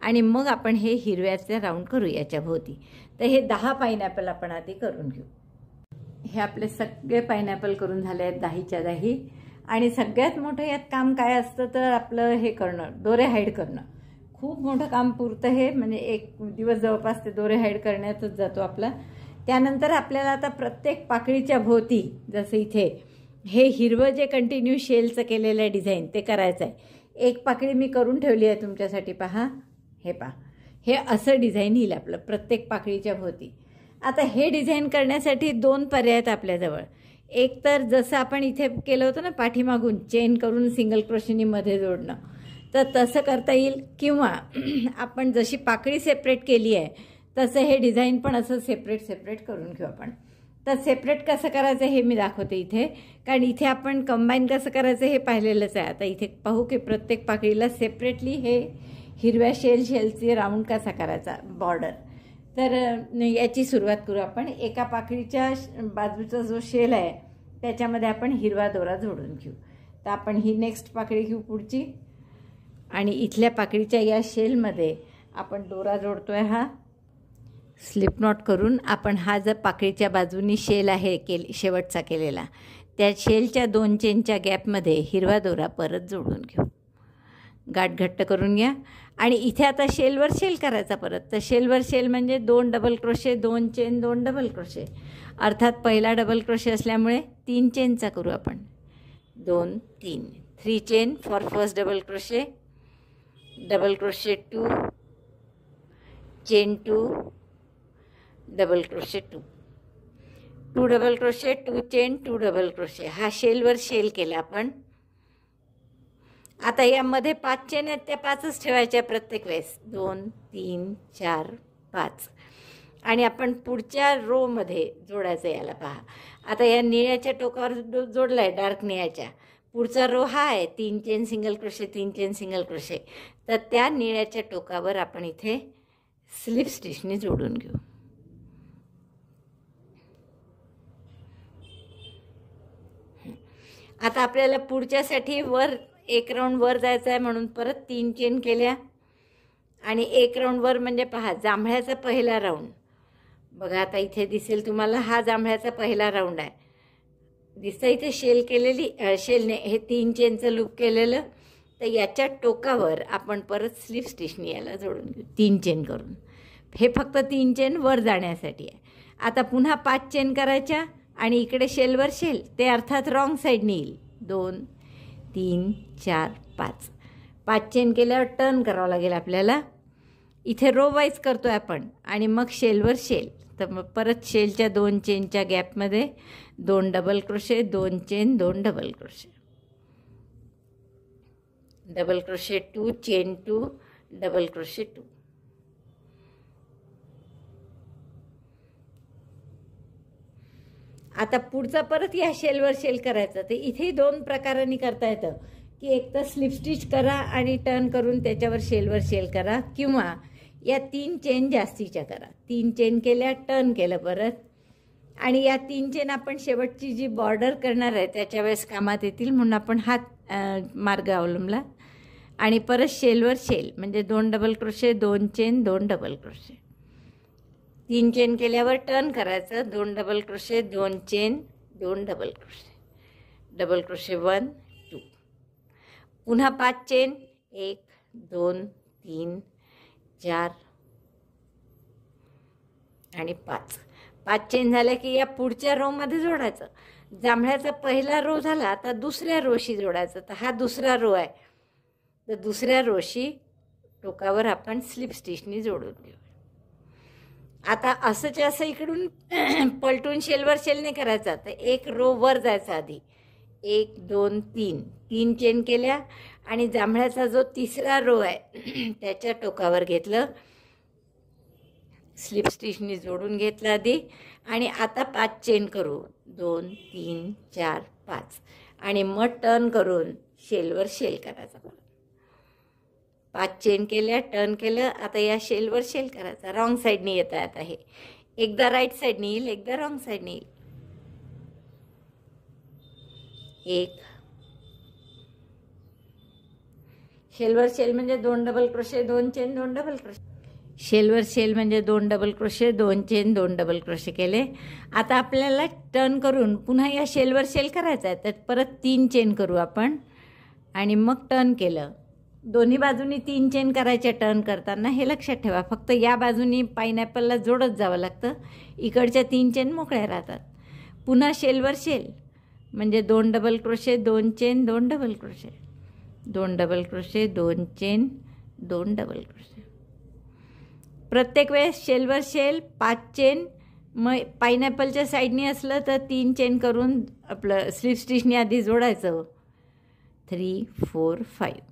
आणि मग आपण हे हिरव्याचे राऊंड करू याच्या भोवती तर हे दहा पायनॅपल आपण आधी करून घेऊ हे आपले सगळे पायनॅपल करून झाले आहेत दहाच्या दही आणि सगळ्यात मोठं यात काम काय असतं तर आपलं हे करणं दोरे हाईड करणं खूप मोठं काम पुरतं हे म्हणजे एक दिवस जवळपास ते दोरे हाईड करण्यातच जातो आपला त्यानंतर आपल्याला आता प्रत्येक पाकळीच्या भोवती जसं इथे हे हिरवं जे कंटिन्यू शेलचं केलेलं आहे डिझाईन ते करायचं आहे एक पाकळी मी करून ठेवली आहे तुमच्यासाठी पहा हे पहा हे असं डिझाईन येईल आपलं प्रत्येक पाकळीच्या भोवती आता हे डिझाईन करण्यासाठी दोन पर्याय आहेत आपल्याजवळ एक तर जसं आपण इथे केलं होतं ना पाठीमागून चेन करून सिंगल क्रोशिनीमध्ये जोडणं तर तसं करता येईल किंवा आपण जशी पाकळी सेपरेट केली आहे तसं हे डिझाईन पण असं सेपरेट सेपरेट करून घेऊ आपण तर सेपरेट कसं करायचं हे मी दाखवते इथे कारण इथे आपण कंबाईन कसं करायचं हे पाहिलेलंच आहे आता इथे पाहू की प्रत्येक पाकळीला सेपरेटली हे हिरव्या शेल शेलचे राऊंड कसा करायचा बॉर्डर तर याची सुरुवात करू आपण एका पाकळीच्या बाजूचा जो शेल आहे त्याच्यामध्ये आपण हिरवा दोरा जोडून घेऊ तर आपण ही नेक्स्ट पाकळी घेऊ पुढची आणि इथल्या पाकळीच्या या शेलमध्ये आपण दोरा जोडतो आहे हा नॉट करून आपण हा जर पाकळीच्या बाजूनी शेल आहे केल शेवटचा केलेला त्या शेलच्या दोन चेनच्या गॅपमध्ये हिरवा दोरा परत जोडून घेऊ गाठ घट्ट करून घ्या आणि इथे आता शेलवर शेल करायचा परत तर शेलवर शेल म्हणजे दोन डबल क्रोशे दोन चेन दोन डबल क्रोशे अर्थात पहिला डबल क्रोशे असल्यामुळे तीन चेनचा करू आपण दोन तीन three chain for first double crochet double crochet two chain two double crochet two two double crochet two chain two double crochet हा शेलवर शेल केला आपण आता यामध्ये पाच चेन आहेत त्या पाचच ठेवायच्या प्रत्येक वेळेस दोन तीन चार पाच आणि आपण पुढच्या रोमध्ये जोडायचं याला पहा आता या निळ्याच्या टोकावर जोडला आहे डार्क निळ्याच्या पुढचा रो हा आहे तीन चेन सिंगल क्रोशे तीन चेन सिंगल क्रोशे तर त्या निळ्याच्या टोकावर आपण इथे स्लिप स्टिचने जोडून घेऊ आता आपल्याला पुढच्यासाठी वर एक राऊंड वर जायचं आहे म्हणून परत तीन चेन केल्या आणि एक राऊंड वर म्हणजे पहा जांभळ्याचा पहिला राऊंड बघा आता इथे दिसेल तुम्हाला हा जांभळ्याचा पहिला राऊंड आहे दिसतं इथे शेल केलेली शेलने हे तीन चेनचं लूप केलेलं तर याच्या टोकावर आपण परत स्लीप स्टेशनी याला जोडून घेऊ तीन चेन करून हे फक्त तीन चेन वर जाण्यासाठी आहे आता पुन्हा पाच चेन करायच्या आणि इकडे शेलवर शेल ते अर्थात रॉंग साईडने येईल दोन तीन चार पाच पाच चेन केल्यावर टर्न करावं लागेल आपल्याला इथे रो वाईज करतो आहे आपण आणि मग शेलवर शेल तर मग परत शेलच्या दोन चेनच्या गॅपमध्ये दोन डबल क्रोशे दोन चेन दोन double crochet double crochet two chain two double crochet two आता पुढचा परत या शेलवर शेल करायचा ते इथे दोन प्रकारांनी करता येतं की एक तर स्लिप स्टिच करा आणि टर्न करून त्याच्यावर शेलवर शेल करा किंवा या तीन चेन जास्तीच्या करा तीन चेन केल्या टर्न केलं परत आणि या तीन चेन आपण शेवटची जी बॉर्डर करणार आहे त्याच्या वेळेस कामात येतील म्हणून आपण हात मार्ग अवलंबला आणि परत शेलवर शेल म्हणजे दोन डबल क्रोशे दोन चेन दोन डबल क्रोशे तीन चेन केल्यावर टर्न करायचं दोन डबल क्रोशे दोन चेन दोन double crochet double crochet one two पुन्हा पाच चेन एक दोन तीन चार आणि पाच पाच चेन झाल्या की या पुढच्या रोमध्ये जोडायचं जांभळ्याचा पहिला रो झाला आता दुसऱ्या रोशी जोडायचा तर हा दुसरा रो आहे तर दुसऱ्या रोशी टोकावर आपण स्लिप स्टिचने जोडून घेऊ आता असंच्या असं इकडून पलटून शेलवर शेलने करायचा तर एक रो वर जायचा आधी एक दोन तीन तीन चेन केल्या आणि जांभळ्याचा जो तिसरा रो आहे त्याच्या टोकावर घेतलं स्लिप स्टिचने जोडून घेतला आधी आणि आता पाच चेन करू दोन तीन चार पाच आणि मग टर्न करून शेलवर शेल करायचा पाच चेन केल्या टर्न केलं आता या शेलवर शेल करायचा रॉंग साईडने येत आहे आता हे एकदा राईट साईडने येईल एकदा रॉंग साईडने येईल एक शेलवर शेल म्हणजे दोन डबल क्रोशे दोन चेन दोन डबल क्रोशे शेलवर शेल म्हणजे दोन डबल क्रोशे दोन चेन दोन डबल क्रोशे केले आता आपल्याला टर्न करून पुन्हा या शेलवर शेल करायचा आहे तर परत तीन चेन करू आपण आणि मग टर्न केलं दोन्ही बाजूनी तीन चेन करायच्या टर्न करताना हे लक्षात ठेवा फक्त या बाजूनी पायनॅपलला जोडत जावं लागतं इकडच्या तीन चेन मोकळ्या राहतात पुन्हा शेलवर शेल म्हणजे दोन डबल क्रोशे दोन चेन दोन डबल क्रोशे दोन डबल क्रोशे दोन चेन दोन डबल क्रोशे प्रत्येक वेळेस शेलवर शेल पाच चेन मग पायनॅपलच्या साईडनी असलं तर तीन चेन करून आपलं स्लीप स्टिचनी आधी जोडायचं थ्री फोर फाईव्ह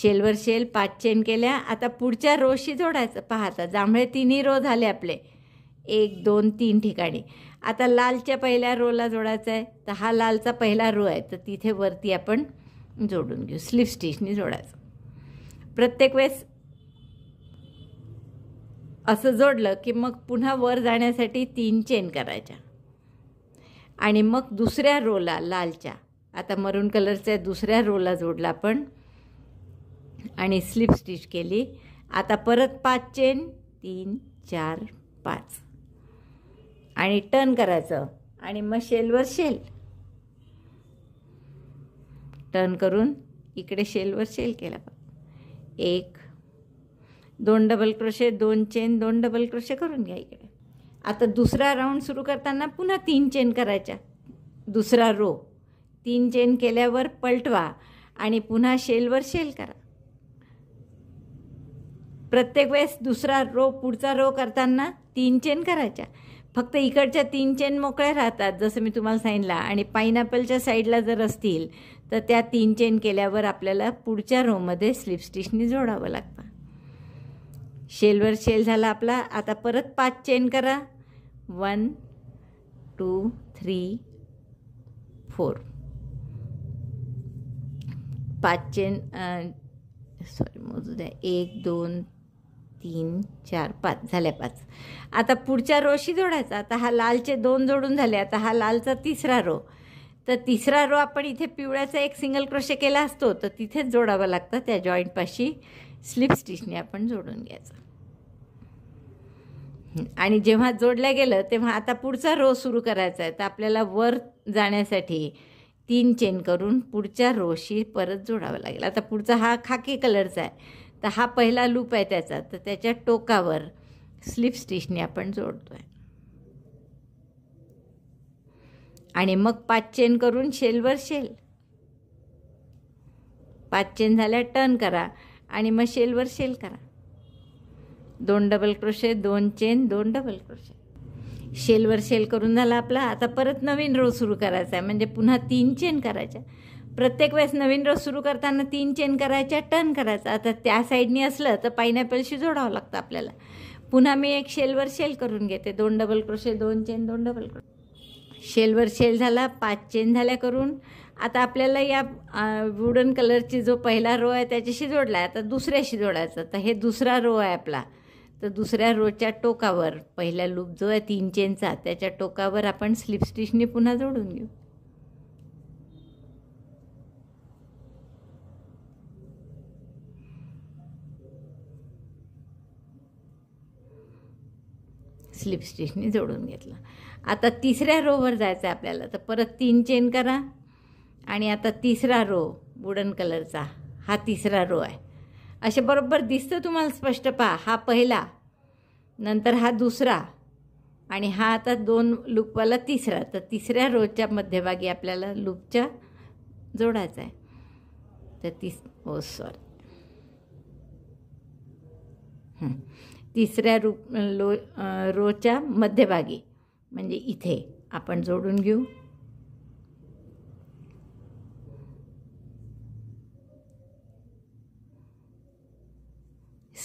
शेलवर शेल पाच चेन केल्या आता पुढच्या रोशी जोडायचं पाहता जांभळे तिन्ही रो झाले आपले एक दोन तीन ठिकाणी आता लालच्या पहिल्या रोला जोडायचा आहे तर हा लालचा पहिला रो आहे तर तिथे वरती आपण जोडून घेऊ स्लीप स्टिचनी जोडायचं प्रत्येक वेळेस असं जोडलं की मग पुन्हा वर जाण्यासाठी तीन चेन करायच्या आणि मग दुसऱ्या रोला लालच्या आता मरून कलरच्या दुसऱ्या रोला जोडला आपण आणि स्लिप स्टिच केली आता परत पाच चेन तीन चार पाच आणि टर्न करायचं आणि मग शेलवर शेल टर्न करून इकडे शेलवर शेल केला एक दोन डबल क्रोशे दोन चेन दोन डबल क्रोशे करून घ्या इकडे आता दुसरा राऊंड सुरू करताना पुन्हा तीन चेन करायच्या दुसरा रो तीन चेन केल्यावर पलटवा आणि पुन्हा शेलवर शेल करा प्रत्येक वेळेस दुसरा रो पुढचा रो करताना तीन चेन करायच्या फक्त इकडच्या तीन चेन मोकळ्या राहतात जसं मी तुम्हाला सांगितलं आणि पायनॅपलच्या साईडला जर असतील तर त्या तीन चेन केल्यावर आपल्याला पुढच्या रोमध्ये स्लिपस्टिचनी जोडावं लागतं शेलवर शेल झाला आपला आता परत पाच चेन करा वन टू थ्री फोर पाच चेन सॉरी मोजू द्या एक दोन तीन चार पाच झाल्या पाच आता पुढच्या रोशी जोडायचा आता हा लालचे दोन जोडून झाले आता हा लालचा तिसरा रो तर तिसरा रो आपण इथे पिवळ्याचा एक सिंगल क्रोशे केला असतो तर तिथेच जोडावं लागतं त्या जॉईंटपाशी स्लिप स्टिचने आपण जोडून घ्यायचं आणि जेव्हा जोडलं गेलं तेव्हा आता पुढचा रो सुरू करायचा आहे तर आपल्याला वर जाण्यासाठी तीन चेन करून पुढच्या रोशी परत जोडावं लागेल आता पुढचा हा खाकी कलरचा आहे तर हा पहिला लूप आहे त्याचा तर त्याच्या टोकावर स्लिप स्टिचने आपण जोडतो आहे आणि मग पाच चेन करून शेलवर शेल पाच चेन झाल्या टर्न करा आणि मग शेलवर शेल करा दोन डबल क्रोशे दोन चेन दोन डबल क्रोशे शेलवर शेल करून झाला आपला आता परत नवीन रो सुरू करायचा आहे म्हणजे पुन्हा तीन चेन करायच्या प्रत्येक वेळेस नवीन रो सुरू करताना तीन चेन करायच्या टर्न करायचा आता त्या साईडनी असलं तर पायनॅपलशी जोडावं लागतं आपल्याला पुन्हा मी एक शेलवर शेल करून घेते दोन डबल क्रोशे दोन चेन दोन डबल क्रोशे शेलवर शेल झाला पाच चेन झाल्या करून आता आपल्याला या वुडन कलरची जो पहिला रो आहे त्याच्याशी जोडला आहे आता दुसऱ्याशी जोडायचा तर हे दुसरा रो आहे आपला तर दुसऱ्या रोच्या टोकावर पहिला लूप जो आहे तीन चेनचा त्याच्या टोकावर आपण स्लिप स्टिचने पुन्हा जोडून घेऊ स्लिप स्टिचने जोडून घेतला आता तिसऱ्या रोवर जायचं आहे आपल्याला तर परत तीन चेन करा आणि आता तिसरा रो वुडन कलरचा हा तिसरा रो आहे असे बरोबर दिसतं तुम्हाला स्पष्ट पहा हा पहिला नंतर हा दुसरा आणि हा आता दोन लूपवाला तिसरा तर तिसऱ्या रोच्या मध्यभागी आपल्याला लूपच्या जोडायचा आहे तर तिस हो सॉरी तिसऱ्या रूप लो रोच्या मध्यभागी म्हणजे इथे आपण जोडून घेऊ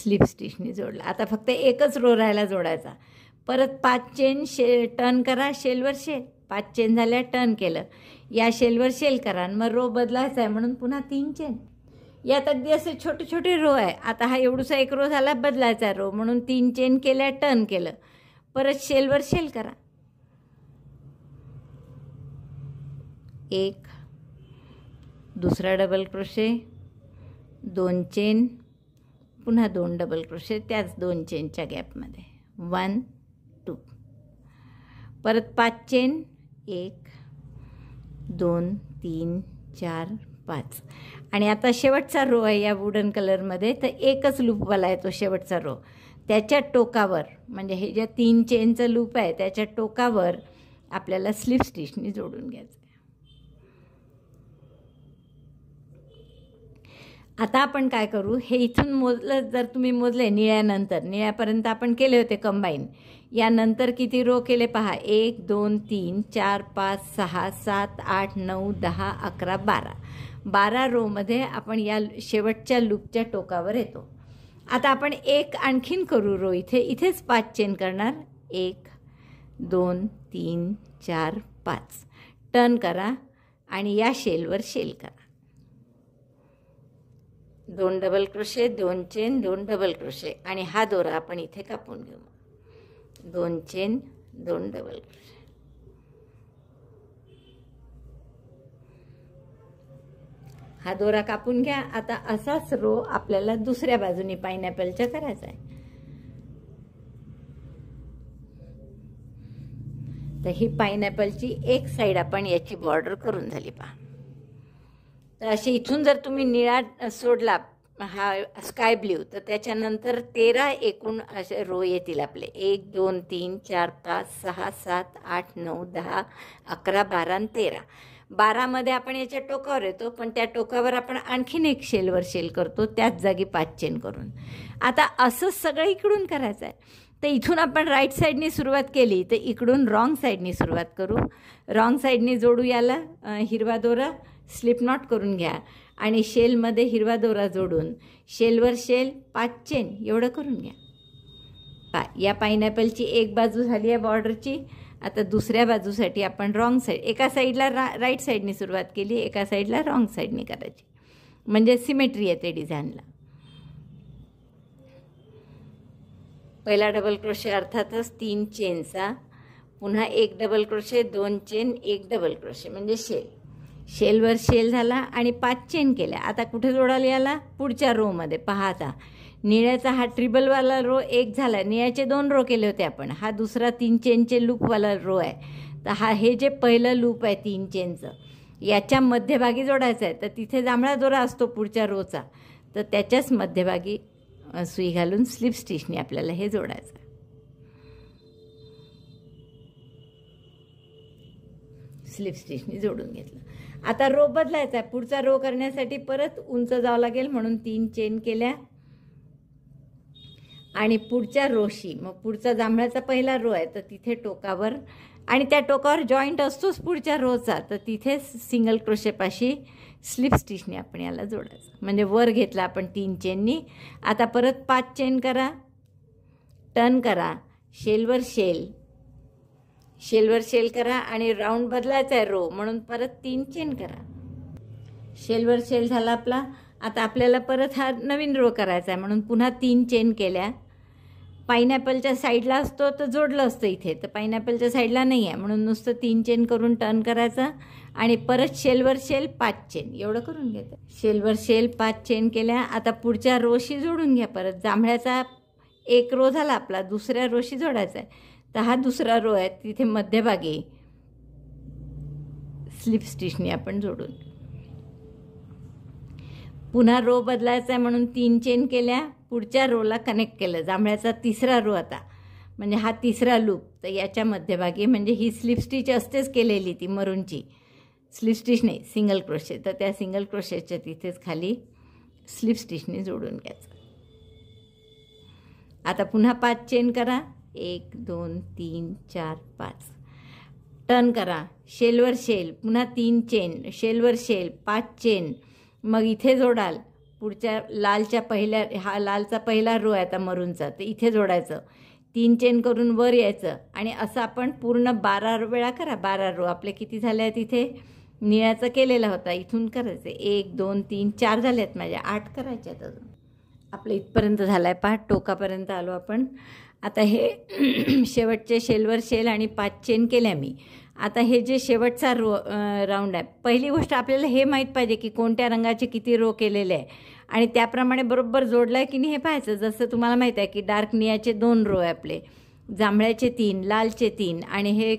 स्लीप स्टिचने जोडला आता फक्त एकच रो राहायला जोडायचा परत पाच चेन शे टर्न करा शेलवर शेल पाच चेन झाल्या टर्न केलं या शेलवर शेल करा मग रो बदलायचा आहे म्हणून पुन्हा तीन चेन यात अगदी असे छोटे छोटे रो आहे आता हा एवढूसा एक रो झाला बदलायचा रो म्हणून तीन चेन केल्या टर्न केलं परत शेलवर शेल करा एक दुसरा डबल क्रोशे दोन चेन पुन्हा दोन डबल क्रोशे त्याच दोन चेनच्या गॅपमध्ये वन टू परत पाच चेन एक दोन तीन चार पाच आणि आता शेवटचा रो आहे या वुडन कलरमध्ये तर एकच लूपवाला आहे तो शेवटचा रो त्याच्या टोकावर म्हणजे हे ज्या तीन चेनचं लूप आहे त्याच्या टोकावर आपल्याला स्लीप स्टिचनी जोडून घ्यायचं आता आपण काय करू हे इथून मोजलं जर तुम्ही मोजले निळ्यानंतर निळ्यापर्यंत आपण केले होते कंबाईन यानंतर किती रो केले पहा एक दोन तीन चार पाच सहा सात आठ नऊ दहा अकरा बारा बारा रोमध्ये आपण या शेवटच्या लूपच्या टोकावर येतो आता आपण एक आणखीन करू रो इथे इथेच पाच चेन करणार एक दोन तीन चार पाच टर्न करा आणि या शेलवर शेल करा दोन डबल क्रोशे दोन चेन दोन डबल क्रोशे आणि हा दोरा आपण इथे कापून घेऊ दोन चेन दोन डबल क्रोशे हा दोरा कापून घ्या आता असाच रो आपल्याला दुसऱ्या बाजूनी पायनॅपलच्या करायचा आहे तर ही पायनॅपलची एक साईड आपण याची बॉर्डर करून झाली पहा तर असे इथून जर तुम्ही निळा सोडला हा स्काय ब्ल्यू तर त्याच्यानंतर तेरा एकूण असे रो येतील आपले एक दोन तीन चार पाच सहा सात आठ नऊ दहा अकरा बारा आणि तेरा बारामध्ये आपण याच्या टोकावर येतो पण त्या टोकावर आपण आणखीन एक शेलवर शेल करतो त्याच जागी पाच चेन करून आता असं सगळं इकडून करायचं आहे तर इथून आपण राईट साईडने सुरुवात केली तर इकडून रॉंग साईडनी सुरुवात करू रॉंग साईडने जोडू याला हिरवा दोरा स्लिप नॉट करून घ्या आणि शेलमध्ये हिरवा दोरा जोडून शेलवर शेल पाच चेन एवढं करून घ्या पा या पायनॅपलची एक बाजू झाली आहे बॉर्डरची आता दुसऱ्या बाजूसाठी आपण रॉंग साईड एका साईडला रा राईट साईडने सुरुवात केली एका साईडला रॉंग साईडने करायची म्हणजे सिमेट्री येते डिझाईनला पहिला डबल क्रोशे अर्थातच तीन चेनचा पुन्हा एक डबल क्रोशे दोन चेन एक डबल क्रोशे म्हणजे शेल शेलवर शेल झाला आणि पाच चेन केल्या आता कुठे जोडाल याला पुढच्या रोमध्ये पहा आता निळ्याचा हा ट्रिबलवाला रो एक झाला निळ्याचे दोन रो केले होते आपण हा दुसरा तीन चेनचे लूपवाला रो आहे तर हा हे जे पहिलं लूप आहे तीन चेनचं याच्या मध्यभागी जोडायचं आहे तर तिथे जांभळा दोरा असतो पुढच्या रोचा तर त्याच्याच मध्यभागी सुई घालून स्लिप स्टिचने आपल्याला हे जोडायचं स्लिप स्टिचने जोडून घेतलं आता रो बदलायचा आहे पुढचा रो करण्यासाठी परत उंच जावं लागेल म्हणून तीन चेन केल्या आणि पुढच्या रोशी मग पुढचा जांभळाचा पहिला रो आहे तर तिथे टोकावर आणि त्या टोकावर जॉईंट असतोच पुढच्या रोचा तर तिथे सिंगल क्रोशेपाशी स्लिप स्टिचने आपण याला जोडायचं म्हणजे वर घेतला आपण तीन चेननी आता परत पाच चेन करा टर्न करा शेलवर शेल शेलवर शेल करा आणि राऊंड बदलायचा आहे रो म्हणून परत तीन चेन करा शेलवर शेल झाला आपला आता आपल्याला परत हा नवीन रो करायचा आहे म्हणून पुन्हा तीन चेन केल्या पायनॅपलच्या साईडला असतो तर जोडलं असतं इथे तर पायनॅपलच्या साईडला नाही आहे म्हणून नुसतं तीन चेन करून टर्न करायचा आणि परत शेलवर शेल पाच चेन एवढं करून घेतं शेलवर शेल पाच चेन केल्या आता पुढच्या रोशी जोडून घ्या परत जांभळ्याचा एक रो झाला आपला दुसऱ्या रोशी जोडायचा आहे तर हा दुसरा रो आहे तिथे मध्यभागी स्लिप स्टिचने आपण जोडून पुन्हा रो बदलायचा आहे म्हणून तीन चेन केल्या पुढच्या रोला कनेक्ट केलं जांभळ्याचा तिसरा रो आता म्हणजे हा तिसरा लूप तर याच्या मध्यभागी म्हणजे ही स्लिप स्टिच असतेच केलेली ती मरूनची स्लिप स्टिच नाही सिंगल क्रोशे तर त्या सिंगल क्रोशेच्या तिथेच खाली स्लिप स्टिचने जोडून घ्यायचं आता पुन्हा पाच चेन करा एक दोन तीन चार पाच टर्न करा शेलवर शेल पुन्हा तीन चेन शेलवर शेल पाच चेन मग इथे जोडाल पुढच्या लालच्या पहिल्या हा लालचा पहिला रो आहे आता मरूनचा तर इथे जोडायचं तीन चेन करून वर यायचं आणि असं आपण पूर्ण बारा वेळा करा बारा रो आपले किती झाले आहेत इथे निळ्याचं केलेला होता इथून करायचं एक दोन तीन चार झाले आहेत माझ्या आठ करायच्या आहेत अजून आपलं इथपर्यंत झाला आहे पहा टोकापर्यंत आलो आपण आता हे शेवटचे शेलवर शेल आणि पाच चेन केल्या मी आता हे जे शेवटचा रो राऊंड आहे पहिली गोष्ट आपल्याला हे माहीत पाहिजे की कोणत्या रंगाचे किती रो केलेले आहे आणि त्याप्रमाणे बरोबर जोडलं आहे की नाही हे पाहायचं जसं तुम्हाला माहीत आहे की डार्क नियाचे दोन रो आहे आपले जांभळ्याचे तीन लालचे तीन आणि हे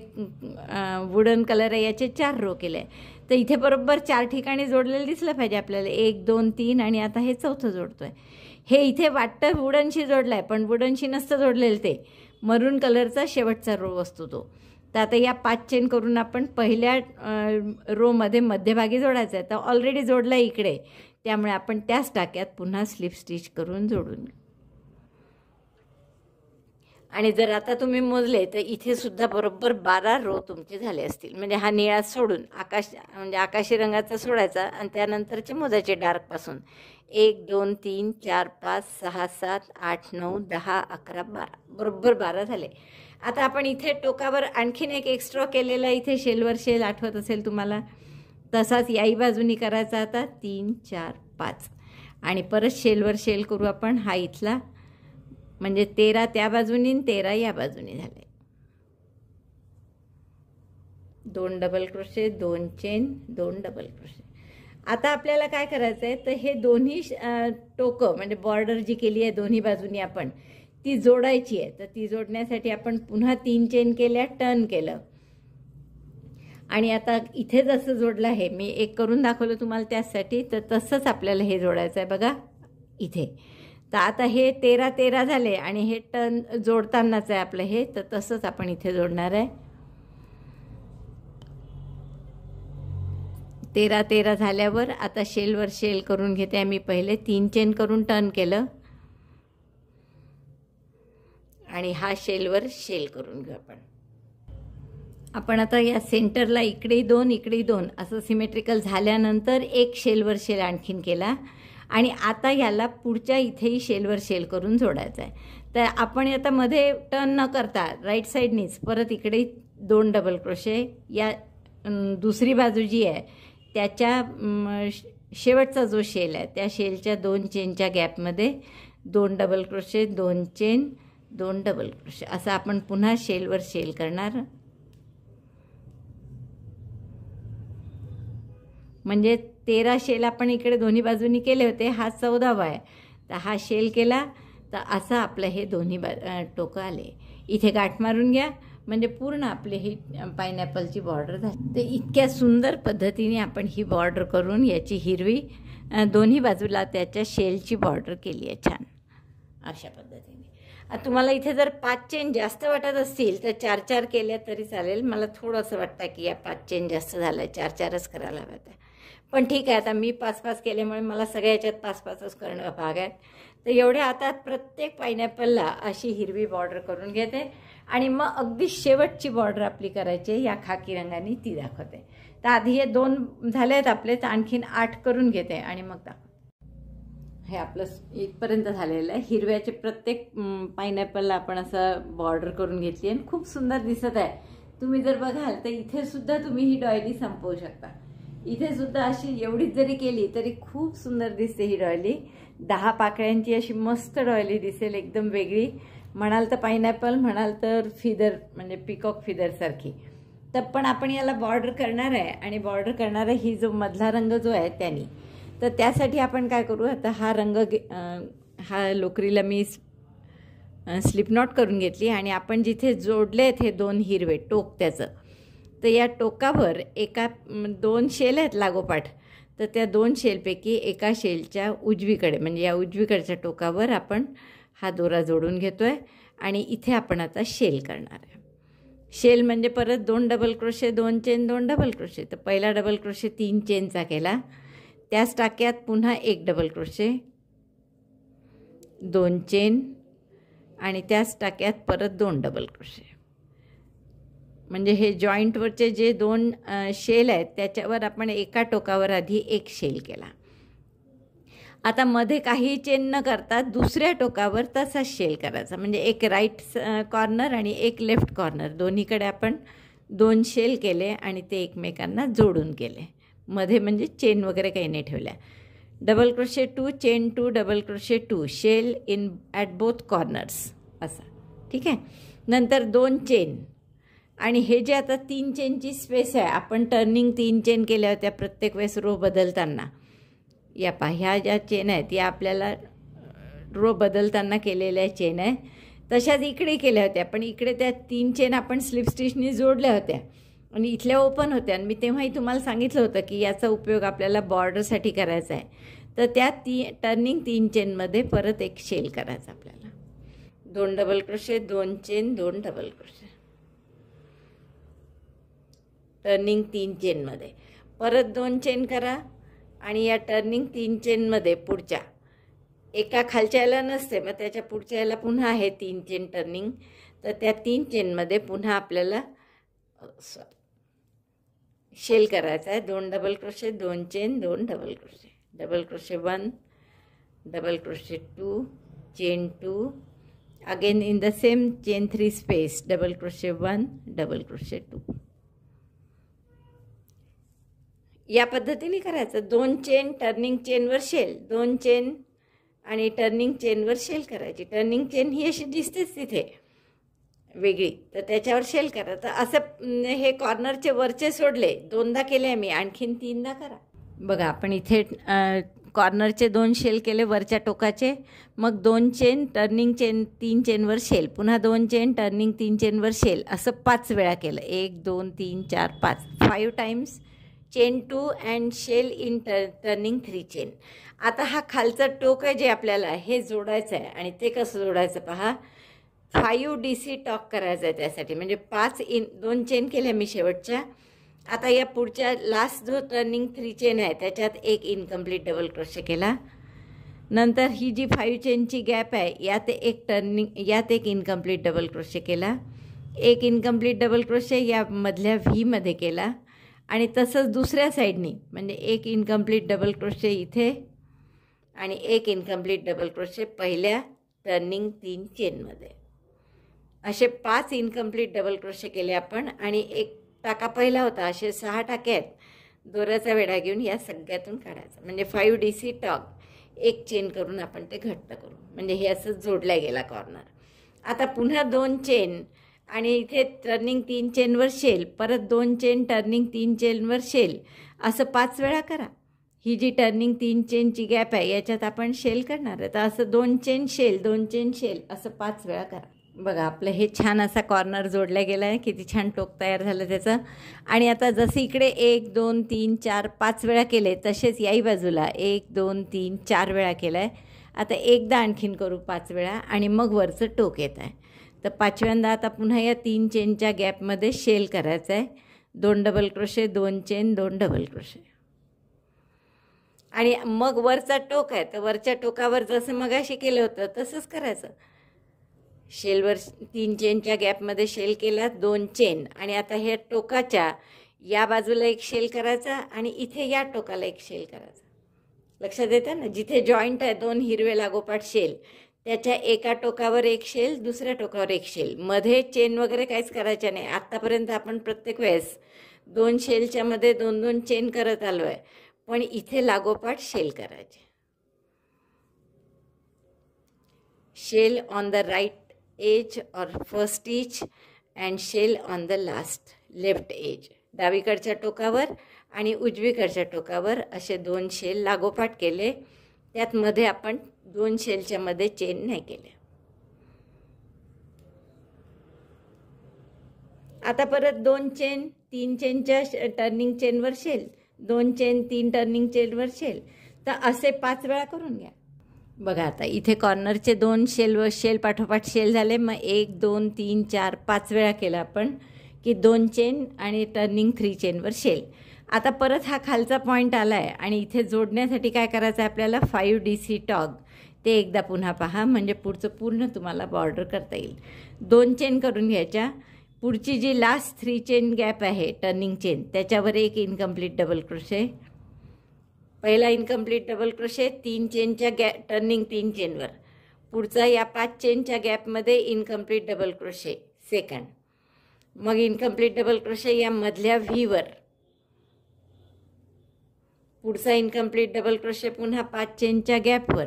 वुडन कलर आहे याचे चार रो केले आहे तर इथे बरोबर चार ठिकाणी जोडलेलं दिसलं पाहिजे आपल्याला एक दोन तीन आणि आता हे चौथं जोडतो आहे हे इथे वाटतं वुडनशी जोडलं आहे पण वुडनशी नसतं जोडलेलं ते मरून कलरचा शेवटचा रो असतो तो तर आता या पाच चेन करून आपण पहिल्या रोमध्ये मध्यभागी जोडायचा आहे तर ऑलरेडी जोडला इकडे त्यामुळे आपण त्याच टाक्यात पुन्हा स्लिप स्टिच करून जोडून आणि जर आता तुम्ही मोजले तर इथे सुद्धा बरोबर बारा रो तुमचे झाले असतील म्हणजे हा निळा सोडून आकाश म्हणजे आकाशी रंगाचा सोडायचा आणि त्यानंतरचे मोजायचे डार्कपासून एक दोन तीन चार पाच सहा सात आठ नऊ दहा अकरा बारा बरोबर बारा झाले आता आपण इथे टोकावर आणखीन एक एक्स्ट्रा केलेला इथे शेलवर शेल आठवत असेल तुम्हाला तसाच याही बाजूनी करायचा आता तीन चार पाच आणि परत शेलवर शेल करू आपण हा इथला म्हणजे तेरा त्या बाजूनी तेरा या बाजूने झाले दोन डबल क्रोशे दोन चेन दोन डबल क्रोशे आता आपल्याला काय करायचं आहे तर हे दोन्ही टोकं म्हणजे बॉर्डर जी केली आहे दोन्ही बाजूनी आपण ती जोडायची आहे तर ती जोडण्यासाठी आपण पुन्हा तीन चेन केल्या टर्न केलं आणि आता इथे जसं जोडलं आहे मी एक करून दाखवलं तुम्हाला त्यासाठी तर तसंच आपल्याला हे जोडायचं आहे बघा इथे तर आता हे तेरा तेरा झाले आणि हे टन जोडतानाच आहे आपलं हे तर तसंच आपण इथे जोडणार आहे तेरा तेरा झाल्यावर आता शेलवर शेल करून घेते आम्ही पहिले तीन चेन करून टर्न केलं आणि हा शेलवर शेल करून घेऊ आपण आपण आता या सेंटरला इकडे दोन इकडे दोन असं सिमेट्रिकल झाल्यानंतर एक शेलवर शेल आणखीन केला आणि आता ह्याला पुढच्या इथेही शेलवर शेल करून जोडायचं आहे तर आपण आता मध्ये टर्न न करता राईट साईडनीच परत इकडे दोन डबल क्रोशे या दुसरी बाजू जी आहे त्याच्या शेवटचा जो शेल आहे त्या शेलच्या दोन चेनच्या गॅपमध्ये दोन डबल क्रोशे दोन चेन दोन डबल क्रोशे असं आपण पुन्हा शेलवर शेल करणार म्हणजे तेरा शेल आपण इकडे दोन्ही बाजूनी केले होते हा चौदावा आहे तर हा शेल केला तर असं आपलं हे दोन्ही बा टोकं आले इथे गाठ मारून घ्या म्हणजे पूर्ण आपली ही पायनॅपलची बॉर्डर झाली तर इतक्या सुंदर पद्धतीने आपण ही बॉर्डर करून याची हिरवी दोन्ही बाजूला त्याच्या शेलची बॉर्डर केली आहे छान अशा पद्धतीने तुम्हाला इथे जर पाच चेन जास्त वाटत असतील तर चार चार केल्या तरी चालेल मला थोडंसं वाटतं की या पाच चेन जास्त झालं चार चारच करायला हव्यात पण ठीक आहे आता मी पाच पाच केल्यामुळे मला सगळ्या याच्यात पाच पाचच करणं भाग आहे तर एवढ्या आता प्रत्येक पायनॅपलला अशी हिरवी बॉर्डर करून घेते आणि मग अगदी शेवटची बॉर्डर आपली करायची या खाकी रंगाने ती दाखवते तर आधी हे दोन झाले आहेत आपले तर आणखीन आठ करून घेते आणि मग दाखवते हे आपलं इथपर्यंत झालेलं आहे हिरव्याचे प्रत्येक पायनॅपलला आपण असं बॉर्डर करून घेतली आणि खूप सुंदर दिसत आहे तुम्ही जर बघाल तर इथे सुद्धा तुम्ही ही डॉयली संपवू शकता इथे सुद्धा अशी एवढीच जरी केली तरी खूप सुंदर दिसते ही डॉयली दहा पाकळ्यांची अशी मस्त डॉयली दिसेल एकदम वेगळी म्हणाल तर पायनॅपल म्हणाल तर फिदर म्हणजे पिकॉक फिदरसारखी तर पण आपण याला बॉर्डर करणार आहे आणि बॉर्डर करणार आहे ही जो मधला रंग जो आहे त्यानी तर त्यासाठी आपण काय करू आता हा रंग हा लोकरीला मी स्लिपनॉट करून घेतली आणि आपण जिथे जोडले आहेत हे दोन हिरवे टोक त्याचं तर या टोकावर एका दोन शेल आहेत लागोपाठ तर त्या दोन शेलपैकी एका शेलच्या उजवीकडे म्हणजे या उजवीकडच्या टोकावर आपण हा दोरा जोडून घेतो आहे आणि इथे आपण आता शेल करणार आहे शेल म्हणजे परत दोन डबल क्रोशे दोन चेन दोन डबल क्रोशे तर पहिला डबल क्रोशे तीन चेनचा केला त्याच टाक्यात पुन्हा एक डबल क्रोशे दोन चेन आणि त्याच टाक्यात परत दोन डबल क्रोशे म्हणजे हे जॉईंटवरचे जे दोन शेल आहेत त्याच्यावर आपण एका टोकावर आधी एक शेल केला आता मध्ये काही चेन न करता दुसऱ्या टोकावर तसाच शेल करायचा म्हणजे एक राईट कॉर्नर आणि एक लेफ्ट कॉर्नर दोन्हीकडे आपण दोन शेल केले आणि ते एकमेकांना जोडून केले मध्ये म्हणजे चेन वगैरे काही नाही ठेवल्या double crochet two chain two double crochet two shell in at both corners असा ठीक आहे नंतर दोन चेन आणि हे जे आता तीन चेनची स्पेस आहे आपण टर्निंग तीन चेन केल्या होत्या प्रत्येक वेळेस रो बदलताना या पा ह्या ज्या चेन आहेत या आपल्याला रो बदलताना केलेल्या चेन आहे तशाच इकडे केल्या होत्या पण इकडे त्या तीन चेन आपण स्लिप स्टिचनी जोडल्या होत्या आणि इथल्या ओपन होत्या आणि मी तेव्हाही तुम्हाला सांगितलं होतं की याचा उपयोग आपल्याला बॉर्डरसाठी करायचा आहे तर त्या ती टर्निंग तीन चेनमध्ये परत एक शेल करायचा आपल्याला दोन डबल क्रोशे दोन चेन दोन डबल क्रोशे टर्निंग तीन चेनमध्ये परत दोन चेन करा आणि या टर्निंग तीन चेनमध्ये पुढच्या एका खालच्या याला नसते मग त्याच्या पुढच्या याला पुन्हा आहे तीन चेन टर्निंग तर त्या तीन चेनमध्ये पुन्हा आपल्याला शेल करायचा आहे दोन डबल क्रोशे दोन चेन दोन double crochet double crochet one double crochet two chain two again in the same chain three space double crochet one double crochet two या पद्धतीने करायचं दोन चेन टर्निंग चेनवर शेल दोन चेन आणि टर्निंग चेनवर शेल करायची टर्निंग चेन ही अशी दिसतेच तिथे वेगळी तर त्याच्यावर शेल करा तर असं हे कॉर्नरचे वरचे सोडले दोनदा केले मी आणखीन तीनदा करा बघा आपण इथे कॉर्नरचे दोन शेल केले वरच्या टोकाचे मग दोन चेन टर्निंग चेन तीन चेनवर शेल पुन्हा दोन चेन टर्निंग तीन चेनवर शेल असं पाच वेळा केलं एक दोन तीन चार पाच five times chain two and shell in टर् टर्निंग थ्री चेन आता हा खालचा टोक आहे जे आपल्याला हे जोडायचं आहे आणि ते कसं जोडायचं पहा फायू डी सी टॉक करायचं आहे त्यासाठी म्हणजे पाच इन दोन चेन केल्या मी शेवटच्या आता या पुढच्या लास्ट जो टर्निंग थ्री चेन आहे त्याच्यात एक इनकम्प्लीट डबल क्रोशे केला नंतर ही जी फाईव्ह चेनची गॅप आहे यात एक टर्निंग यात एक इनकम्प्लीट डबल क्रोशे केला एक इनकम्प्लीट डबल क्रोशे यामधल्या व्हीमध्ये केला आणि तसंच दुसऱ्या साईडनी म्हणजे एक इनकम्प्लीट डबल क्रोशे इथे आणि एक इनकम्प्लीट डबल क्रोशे पहिल्या टर्निंग तीन चेनमध्ये असे पाच इनकम्प्लीट डबल क्रोशे केले आपण आणि एक टाका पहिला होता असे सहा टाके आहेत दोऱ्याचा वेढा घेऊन या सगळ्यातून काढायचा म्हणजे फाईव्ह डी सी टॉक एक चेन करून आपण ते घट्ट करू म्हणजे हे असं जोडल्या गेला कॉर्नर आता पुन्हा दोन चेन आणि इथे टर्निंग तीन चेनवर शेल परत दोन चेन टर्निंग तीन चेनवर शेल असं पाच वेळा करा ही जी टर्निंग तीन चेनची गॅप आहे याच्यात आपण शेल करणार आहे तर असं दोन चेन शेल दोन चेन शेल असं पाच वेळा करा बघा आपलं हे छान असा कॉर्नर जोडला गेला आहे किती छान टोक तयार झालं त्याचं आणि आता जसं इकडे एक दोन तीन चार पाच वेळा केले तसेच याही बाजूला एक दोन तीन चार वेळा केलं आहे आता एकदा आणखीन करू पाच वेळा आणि मग वरचं टोक येत आहे तर पाचव्यांदा आता पुन्हा या तीन चेनच्या गॅपमध्ये शेल करायचं आहे दोन डबल क्रोशे दोन चेन दोन डबल क्रोशे आणि मग वरचा टोक आहे तर वरच्या टोकावर जसं मगाशी केलं होतं तसंच करायचं शेलवर तीन चेनच्या गॅपमध्ये शेल केला दोन चेन आणि आता ह्या टोकाच्या या बाजूला एक शेल करायचा आणि इथे या टोकाला एक शेल करायचा लक्षात येतं ना जिथे जॉईंट आहे दोन हिरवे लागोपाठ शेल त्याच्या एका टोकावर एक शेल दुसऱ्या टोकावर एक शेल मध्ये चेन वगैरे काहीच करायच्या नाही आत्तापर्यंत आपण प्रत्येक वेळेस दोन शेलच्या मध्ये दोन दोन चेन करत आलो आहे पण इथे लागोपाठ शेल करायचे shell on the right edge or first each and shell on the last left edge डावीकडच्या टोकावर आणि उजवीकडच्या टोकावर असे दोन शेल लागोपाठ केले त्यात मध्ये आपण दोन शेलच्या मध्ये चेन नाही केले आता परत दोन चेन तीन चेनच्या टर्निंग चेनवर शेल दोन चेन तीन टर्निंग चेनवर शेल तर असे पाच वेळा करून घ्या बघा आता इथे कॉर्नरचे दोन शेलवर शेल पाठोपाठ शेल झाले मग एक दोन तीन चार पाच वेळा केला आपण की दोन चेन आणि टर्निंग थ्री चेनवर शेल आता परत हा खालचा पॉईंट आला आहे आणि इथे जोडण्यासाठी काय करायचं आहे आपल्याला फाईव्ह डी सी टॉग ते एकदा पुन्हा पहा म्हणजे पुढचं पूर्ण तुम्हाला बॉर्डर करता येईल दोन चेन करून घ्यायच्या पुढची जी लास्ट थ्री चेन गॅप आहे टर्निंग चेन त्याच्यावर एक इनकम्प्लीट डबल क्रोशे पहिला इनकम्प्लीट डबल क्रोशे तीन चेनच्या गॅ टर्निंग तीन चेनवर पुढचा या पाच चेनच्या गॅपमध्ये इनकम्प्लीट डबल क्रोशे सेकंड मग इनकम्प्लीट डबल क्रोशे या मधल्या व्हीवर पुढचा इनकम्प्लीट डबल क्रोशे पुन्हा पाच चेनच्या गॅपवर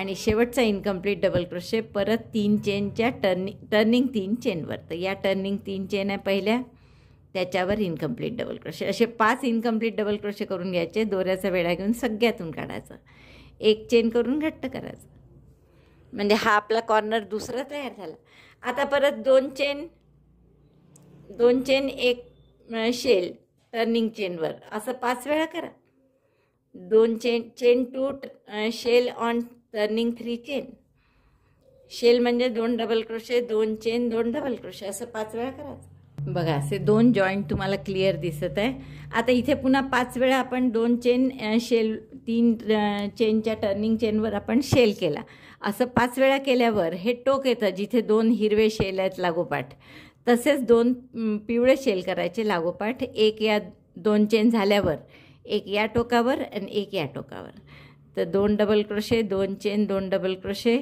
आणि शेवटचा इनकम्प्लीट डबल क्रोशे परत तीन चेनच्या टर्निंग टर्निंग तीन चेनवर तर या टर्निंग तीन चेन आहे पहिल्या त्याच्यावर इनकम्प्लीट डबल क्रोशे असे पाच इनकम्प्लीट डबल क्रोशे करून घ्यायचे दोऱ्याचा वेळा घेऊन सगळ्यातून काढायचा एक चेन करून घट्ट करायचं म्हणजे हा आपला कॉर्नर दुसरा तयार झाला आता परत दोन चेन दोन चेन एक शेल टर्निंग चेनवर असं पाच वेळा करा दोन chain chain two shell on turning three chain shell म्हणजे दोन डबल क्रोशे दोन चेन दोन डबल क्रोशे असं पाच वेळा करायचं बघा असे दोन जॉईंट तुम्हाला क्लिअर दिसत आहे आता इथे पुन्हा पाच वेळा आपण दोन चेन शेल तीन चेनच्या टर्निंग चेनवर आपण शेल केला असं पाच वेळा केल्यावर हे टोक येतं जिथे दोन हिरवे शेल आहेत लागोपाठ तसेच दोन पिवळे शेल करायचे लागोपाठ एक या दोन चेन झाल्यावर एक या टोकावर आणि एक या टोकावर तर दोन डबल क्रोशे दोन चेन दोन डबल क्रोशे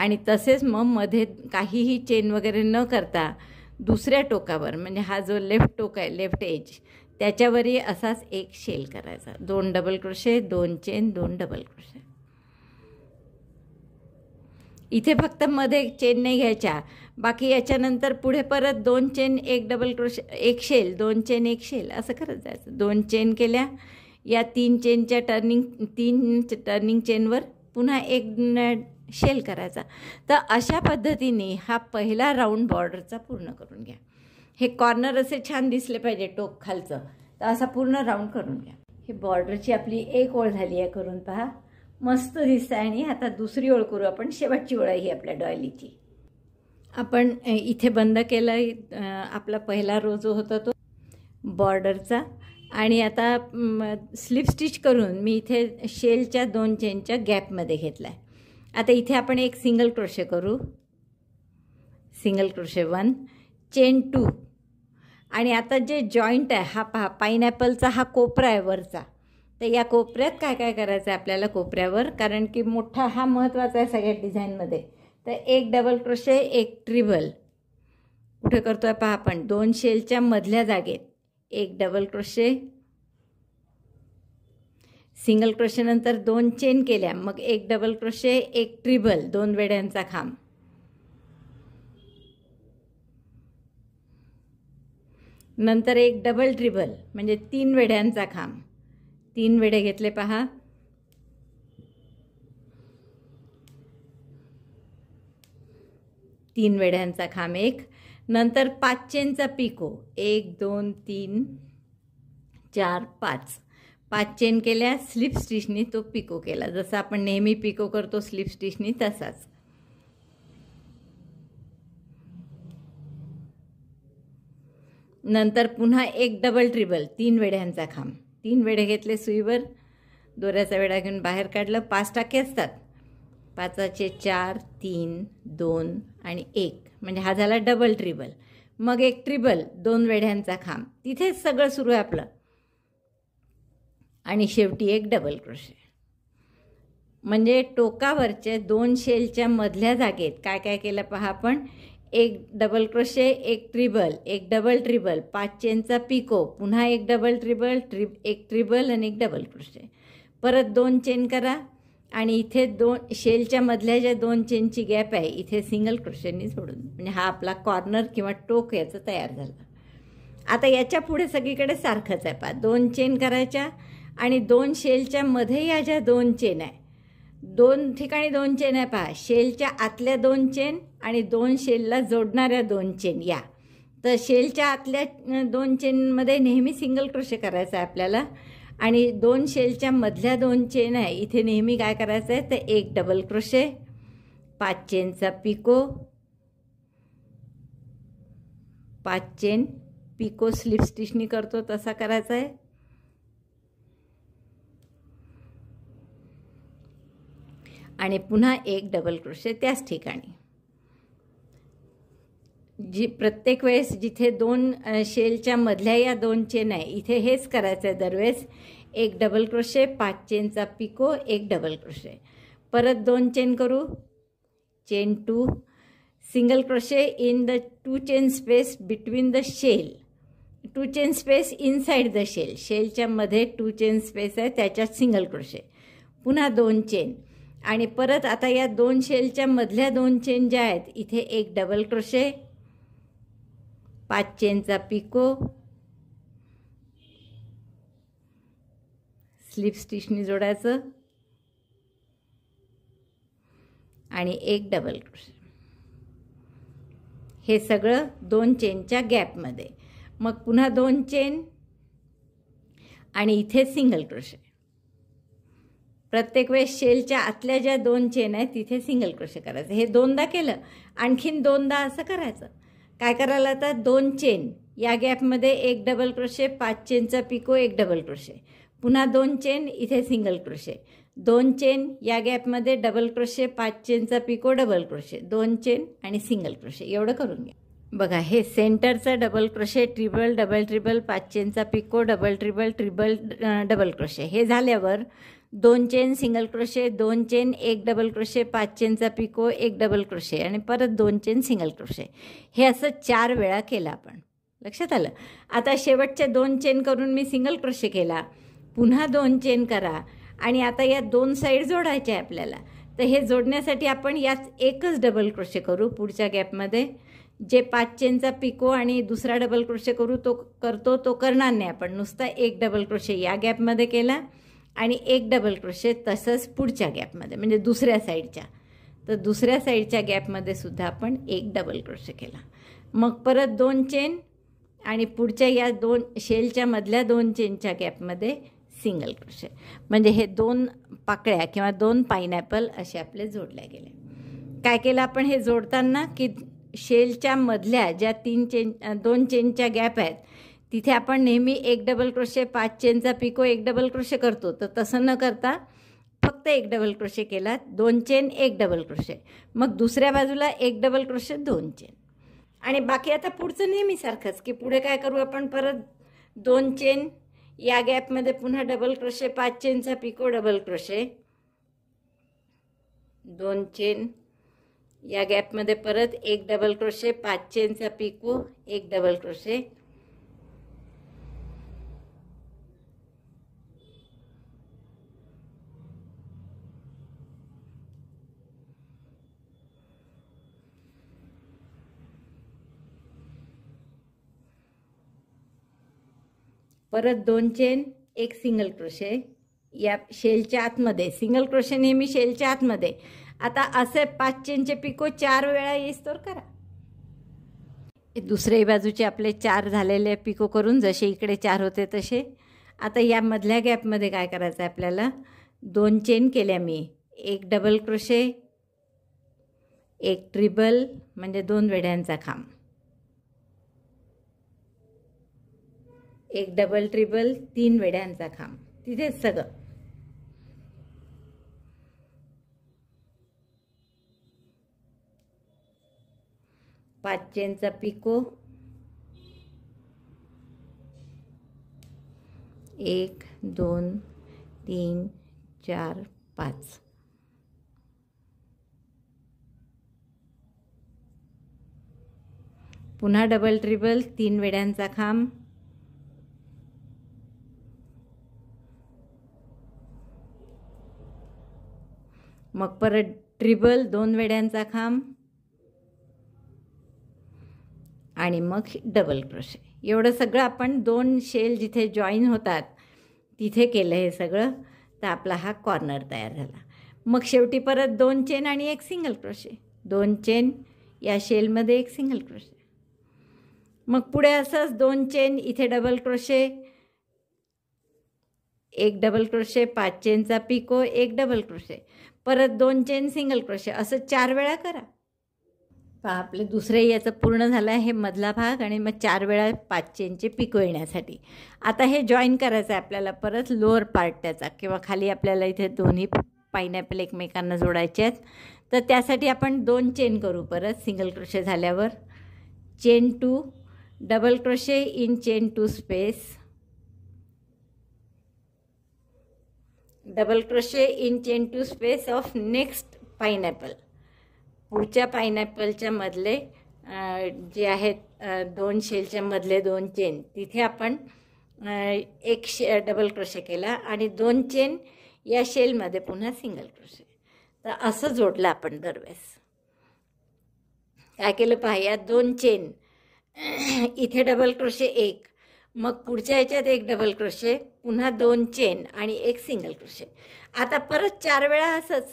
आणि तसेच मग मध्ये काहीही चेन वगैरे न करता दुसऱ्या टोकावर म्हणजे हा जो लेफ्ट टोक आहे लेफ्ट एज त्याच्यावरही असाच एक शेल करायचा दोन डबल क्रोशे दोन चेन दोन डबल क्रोशे इथे फक्त मध्ये चेन नाही घ्यायच्या बाकी याच्यानंतर पुढे परत दोन चेन एक डबल क्रोश एक शेल दोन चेन एक शेल असं करत जायचं दोन चेन केल्या या तीन चेनच्या टर्निंग तीन टर्निंग चेनवर पुन्हा एक शेल करायचा तर अशा पद्धतीने हा पहिला राऊंड बॉर्डरचा पूर्ण करून घ्या हे कॉर्नर असे छान दिसले पाहिजे टोक खालचं तर असा पूर्ण राऊंड करून घ्या हे बॉर्डरची आपली एक ओळ झाली आहे करून पहा मस्त दिसत आहे आणि आता दुसरी ओळ करू आपण शेवटची ओळ ही आपल्या डॉयलीची आपण इथे बंद केला आपला पहिला रो जो होता तो बॉर्डरचा आणि आता स्लिप स्टिच करून मी इथे शेलच्या दोन चेनच्या गॅपमध्ये घेतला आहे आता इथे आपण एक सिंगल क्रोशे करू single crochet one chain two आणि आता जे जॉईंट आहे हा पहा पायनॅपलचा हा कोपरा आहे वरचा तर या कोपऱ्यात काय काय करायचं आहे आपल्याला कोपऱ्यावर कारण की मोठा हा महत्त्वाचा आहे सगळ्या डिझाईनमध्ये तर एक डबल क्रोशे एक ट्रिबल कुठे करतो आहे पहा आपण दोन शेलच्या मधल्या जागेत एक डबल क्रोशे सिंगल क्रोशेनंतर दोन चेन केल्या मग एक डबल क्रोशे एक ट्रिबल दोन वेड्यांचा खांब नंतर एक डबल ट्रिबल म्हणजे तीन वेढ्यांचा खांब तीन वेडे घेतले पहा तीन वेड्यांचा खांब एक नंतर चेनचा पिको एक दोन तीन चार पाच पाच चेन केल्या स्लिप स्टिचनी तो पिको केला जसा आपण नेहमी पिको करतो स्लिप स्टिचनी तसाच नंतर पुन्हा एक डबल ट्रिबल तीन वेढ्यांचा खांब तीन वेढे घेतले सुईवर दोऱ्याचा वेडा घेऊन बाहेर काढलं पाच टाके असतात पाचाचे चार तीन दोन आणि एक म्हणजे हा झाला डबल ट्रिबल मग एक ट्रिबल दोन वेढ्यांचा खांब तिथेच सगळं सुरू आहे आपलं आणि शेवटी एक डबल क्रोशे म्हणजे टोकावरचे दोन शेलच्या मधल्या जागेत काय काय केलं पहा आपण एक डबल क्रोशे एक ट्रिबल एक डबल ट्रिबल पाच चेनचा पिको पुन्हा एक डबल ट्रिबल ट्रिब एक ट्रिबल आणि एक डबल क्रोशे परत दोन चेन करा आणि इथे दोन शेलच्या मधल्या ज्या दोन चेनची गॅप आहे इथे सिंगल क्रोशेने सोडून म्हणजे हा आपला कॉर्नर किंवा टोक याचं तयार झाला आता याच्या पुढे सगळीकडे सारखंच आहे पा दोन चेन करायच्या आणि दोन शेलच्या मध्ये या ज्या दोन चेन आहे दोन ठिकाणी दोन चेन आहे पहा शेलच्या आतल्या दोन चेन आणि दोन शेलला जोडणाऱ्या दोन चेन या तर शेलच्या आतल्या दोन चेनमध्ये नेहमी सिंगल क्रोशे करायचा आहे आपल्याला आणि दोन शेलच्या मधल्या दोन चेन आहे इथे नेहमी काय करायचं आहे तर एक डबल क्रोशे पाच चेनचा पिको पाच चेन पिको स्लिप स्टिचनी करतो तसा करायचा आहे आणि पुन्हा एक डबल क्रोशे त्याच ठिकाणी जी प्रत्येक वेळेस जिथे दोन शेलच्या मधल्या या दोन चेन आहे इथे हेच करायचं आहे दरवेळेस एक डबल क्रोशे पाच चेनचा पिको एक डबल क्रोशे परत दोन चेन करू chain two single crochet in the two chain space between the shell two chain space inside the shell शेलच्या मध्ये टू चेन स्पेस आहे त्याच्यात सिंगल क्रोशे पुन्हा दोन चेन आणि परत आता या दोन शेलच्या मधल्या दोन चेन ज्या आहेत इथे एक डबल क्रोशे पाच चेनचा पिको स्लिप स्टिचनी जोडायचं आणि एक डबल क्रोशे हे सगळं दोन चेनच्या गॅपमध्ये मग पुन्हा दोन चेन आणि इथे सिंगल क्रोशे प्रत्येक वेळेस शेलच्या आतल्या ज्या दोन चेन आहेत तिथे सिंगल क्रोशे करायचं हे दोनदा केलं आणखीन दोनदा असं करायचं काय करायला आता दोन चेन या गॅपमध्ये एक डबल क्रोशे पाच चेनचा पिको एक डबल क्रोशे पुन्हा दोन चेन इथे सिंगल क्रोशे दोन चेन या गॅपमध्ये डबल क्रोशे पाच चेनचा पिको डबल क्रोशे दोन चेन आणि सिंगल क्रोशे एवढं करून घ्या बघा हे सेंटरचा double crochet treble double treble पाच चेनचा picot double treble treble double crochet हे झाल्यावर दोन चेन सिंगल क्रोशे दोन चेन एक डबल क्रोशे पाच चेनचा पिको एक डबल क्रोशे आणि परत दोन चेन सिंगल क्रोशे हे असं चार वेळा केलं आपण लक्षात आलं आता शेवटच्या दोन चेन करून मी सिंगल क्रोशे केला पुन्हा दोन चेन करा आणि आता या दोन साईड जोडायच्या आहे आपल्याला तर हे जोडण्यासाठी आपण याच एकच डबल क्रोशे करू पुढच्या गॅपमध्ये जे पाच चेनचा पिको आणि दुसरा डबल क्रोशे करू तो करतो तो करणार नाही आपण नुसता एक डबल क्रोशे या गॅपमध्ये केला आणि एक डबल क्रोशे तसंच पुढच्या गॅपमध्ये म्हणजे दुसऱ्या साईडच्या तर दुसऱ्या साईडच्या गॅपमध्ये सुद्धा आपण एक डबल क्रोशे केला मग परत दोन चेन आणि पुढच्या या दोन शेलच्या मधल्या दोन चेनच्या गॅपमध्ये सिंगल क्रोशे म्हणजे हे दोन पाकळ्या किंवा दोन पायनॅपल असे आपले जोडले गेले काय केलं आपण हे जोडताना की शेलच्या मधल्या ज्या तीन चेन दोन चेनच्या गॅप आहेत तिथे आपण नेहमी एक डबल क्रोशे पाच चेनचा पिको एक डबल क्रोशे करतो तर तसं न करता फक्त एक डबल क्रोशे केला दोन चेन एक डबल क्रोशे मग दुसऱ्या बाजूला एक डबल क्रोशे दोन चेन आणि बाकी आता पुढचं नेहमीसारखंच की पुढे काय करू आपण परत दोन चेन या गॅपमध्ये पुन्हा डबल क्रोशे पाच चेनचा पिको डबल क्रोशे दोन चेन या गॅपमध्ये परत एक डबल क्रोशे पाच चेनचा पिको एक डबल क्रोशे परत दोन चेन एक सिंगल क्रोशे या शेलच्या आतमध्ये सिंगल क्रोशे नेहमी शेलच्या आतमध्ये आता असे पाच चेनचे पिको चार वेळा येईस तर करा दुसऱ्याही बाजूचे आपले चार झालेले पिको करून जसे इकडे चार होते तसे आता या मधल्या गॅपमध्ये काय करायचं आहे आपल्याला दोन चेन केल्या मी एक डबल क्रोशे एक ट्रिबल म्हणजे दोन वेढ्यांचा खांब एक डबल ट्रिबल तीन वेड्यांचा खांब तिथेच सगळं पाच चेनचा पिको एक दोन तीन चार पाच पुन्हा डबल ट्रिबल तीन वेड्यांचा खांब मग परत ट्रिबल दोन वेड्यांचा खांब आणि मग डबल क्रोशे एवढं सगळं आपण दोन शेल जिथे जॉईन होतात तिथे केलं हे सगळं तर आपला हा कॉर्नर तयार झाला मग शेवटी परत दोन चेन आणि एक सिंगल क्रोशे दोन चेन या शेलमध्ये एक सिंगल क्रोशे मग पुढे असंच दोन चेन इथे डबल क्रोशे एक डबल क्रोशे पाच चेनचा पिको एक डबल क्रोशे परत दोन चेन सिंगल क्रोशे असं चार वेळा करा पहा आपलं दुसरे याचं पूर्ण झालं आहे मधला भाग आणि मग चार वेळा पाच चेनचे पिको येण्यासाठी आता हे जॉईन करायचं आहे आपल्याला परत लोअर पार्ट त्याचा किंवा खाली आपल्याला इथे दोन्ही पायनॅपल एकमेकांना जोडायचे आहेत तर त्यासाठी आपण दोन चेन करू परत सिंगल क्रोशे झाल्यावर chain two double crochet in chain two space double crochet in in two space of next pineapple पुढच्या पायनॅपलच्या मधले जे आहेत दोन शेलच्या मधले दोन चेन तिथे आपण एक शे डबल क्रोशे केला आणि दोन चेन या शेलमध्ये पुन्हा सिंगल क्रोशे तर असं जोडलं आपण दरवेळेस काय केलं पाहिजे दोन चेन इथे डबल क्रोशे एक मग पुढच्या ह्याच्यात एक डबल क्रोशे पुन्हा दोन चेन आणि एक सिंगल क्रोशे आता परत चार वेळा असंच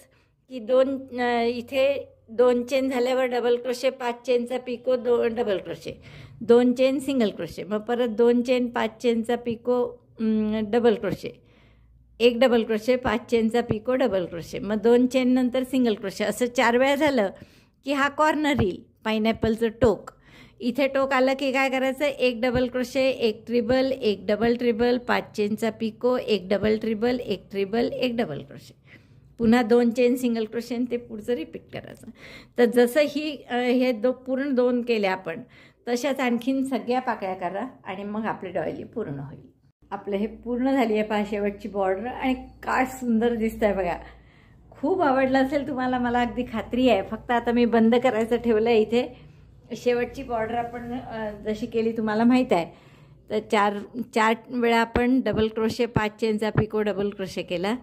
की दोन इथे दोन चेन झाल्यावर डबल क्रोशे पाच चेनचा पिको दो डबल क्रोशे दोन चेन सिंगल क्रोशे मग परत दोन चेन पाच चेनचा पिको डबल क्रोशे एक डबल क्रोशे पाच चेनचा पिको डबल क्रोशे मग दोन चेन नंतर सिंगल क्रोशे असं चार वेळा झालं की हा कॉर्नर येईल पायनॅपलचं टोक इथे टोक आलं की काय करायचं एक डबल क्रोशे एक ट्रिबल एक डबल ट्रिबल पाच चेनचा पिको एक डबल ट्रिबल एक ट्रिबल एक डबल क्रोशे पुन्हा दोन चेन सिंगल क्रोशेन ते पुढचं रिपीट करायचं तर जसं ही हे दो पूर्ण दोन केले आपण तशाच आणखीन सगळ्या पाकळ्या करा आणि मग आपली डॉयली पूर्ण होईल आपलं हे पूर्ण झाली आहे पहा शेवटची बॉर्डर आणि काय सुंदर दिसत आहे बघा खूप आवडलं असेल तुम्हाला मला अगदी खात्री आहे फक्त आता मी बंद करायचं ठेवलं आहे इथे शेवटची बॉर्डर आपण जशी केली तुम्हाला माहीत आहे तर चार चार वेळा आपण डबल क्रोशे पाच चेनचा पिको डबल क्रोशे केला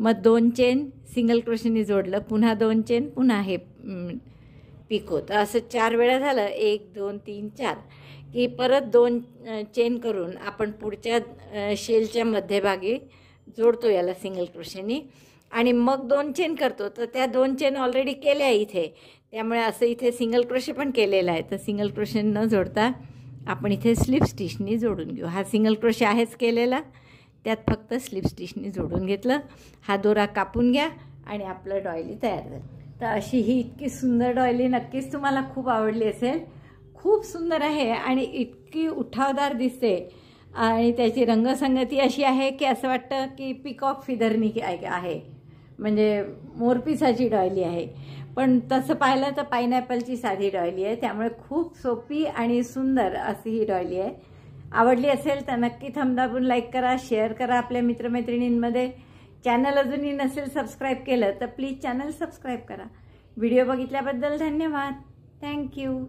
मग दोन चेन सिंगल क्रोशेने जोडलं पुन्हा दोन चेन पुन्हा हे पिको तर असं चार वेळा झालं एक दोन तीन चार की परत दोन चेन करून आपण पुढच्या शेलच्या मध्यभागी जोडतो याला सिंगल क्रोशेने आणि मग दोन चेन करतो तर त्या दोन चेन ऑलरेडी केल्या इथे त्यामुळे असं इथे सिंगल क्रोशे पण केलेलं आहे तर सिंगल क्रोशे न जोडता आपण इथे स्लिप स्टिचनी जोडून घेऊ हा सिंगल क्रोशे आहेच केलेला त्यात फक्त स्लिप स्टिचनी जोडून घेतलं हा दोरा कापून घ्या आणि आपलं डॉयली तयार झालं तर अशी ही इतकी सुंदर डॉयली नक्कीच तुम्हाला खूप आवडली असेल खूप सुंदर आहे आणि इतकी उठावदार दिसते आणि त्याची रंगसंगती अशी आहे की असं वाटतं की पिकॉक फिदरनी आहे म्हणजे मोरपिसाची डॉयली आहे पण तसं पाहिलं तर पायनॅपलची साधी डॉयली आहे त्यामुळे खूप सोपी आणि सुंदर अशी ही डॉयली आहे आवडली असेल तर नक्की थमदाबून लाईक करा शेअर करा आपल्या मित्रमैत्रिणींमध्ये चॅनल अजूनही नसेल सबस्क्राईब केलं तर प्लीज चॅनल सबस्क्राईब करा व्हिडिओ बघितल्याबद्दल धन्यवाद थँक्यू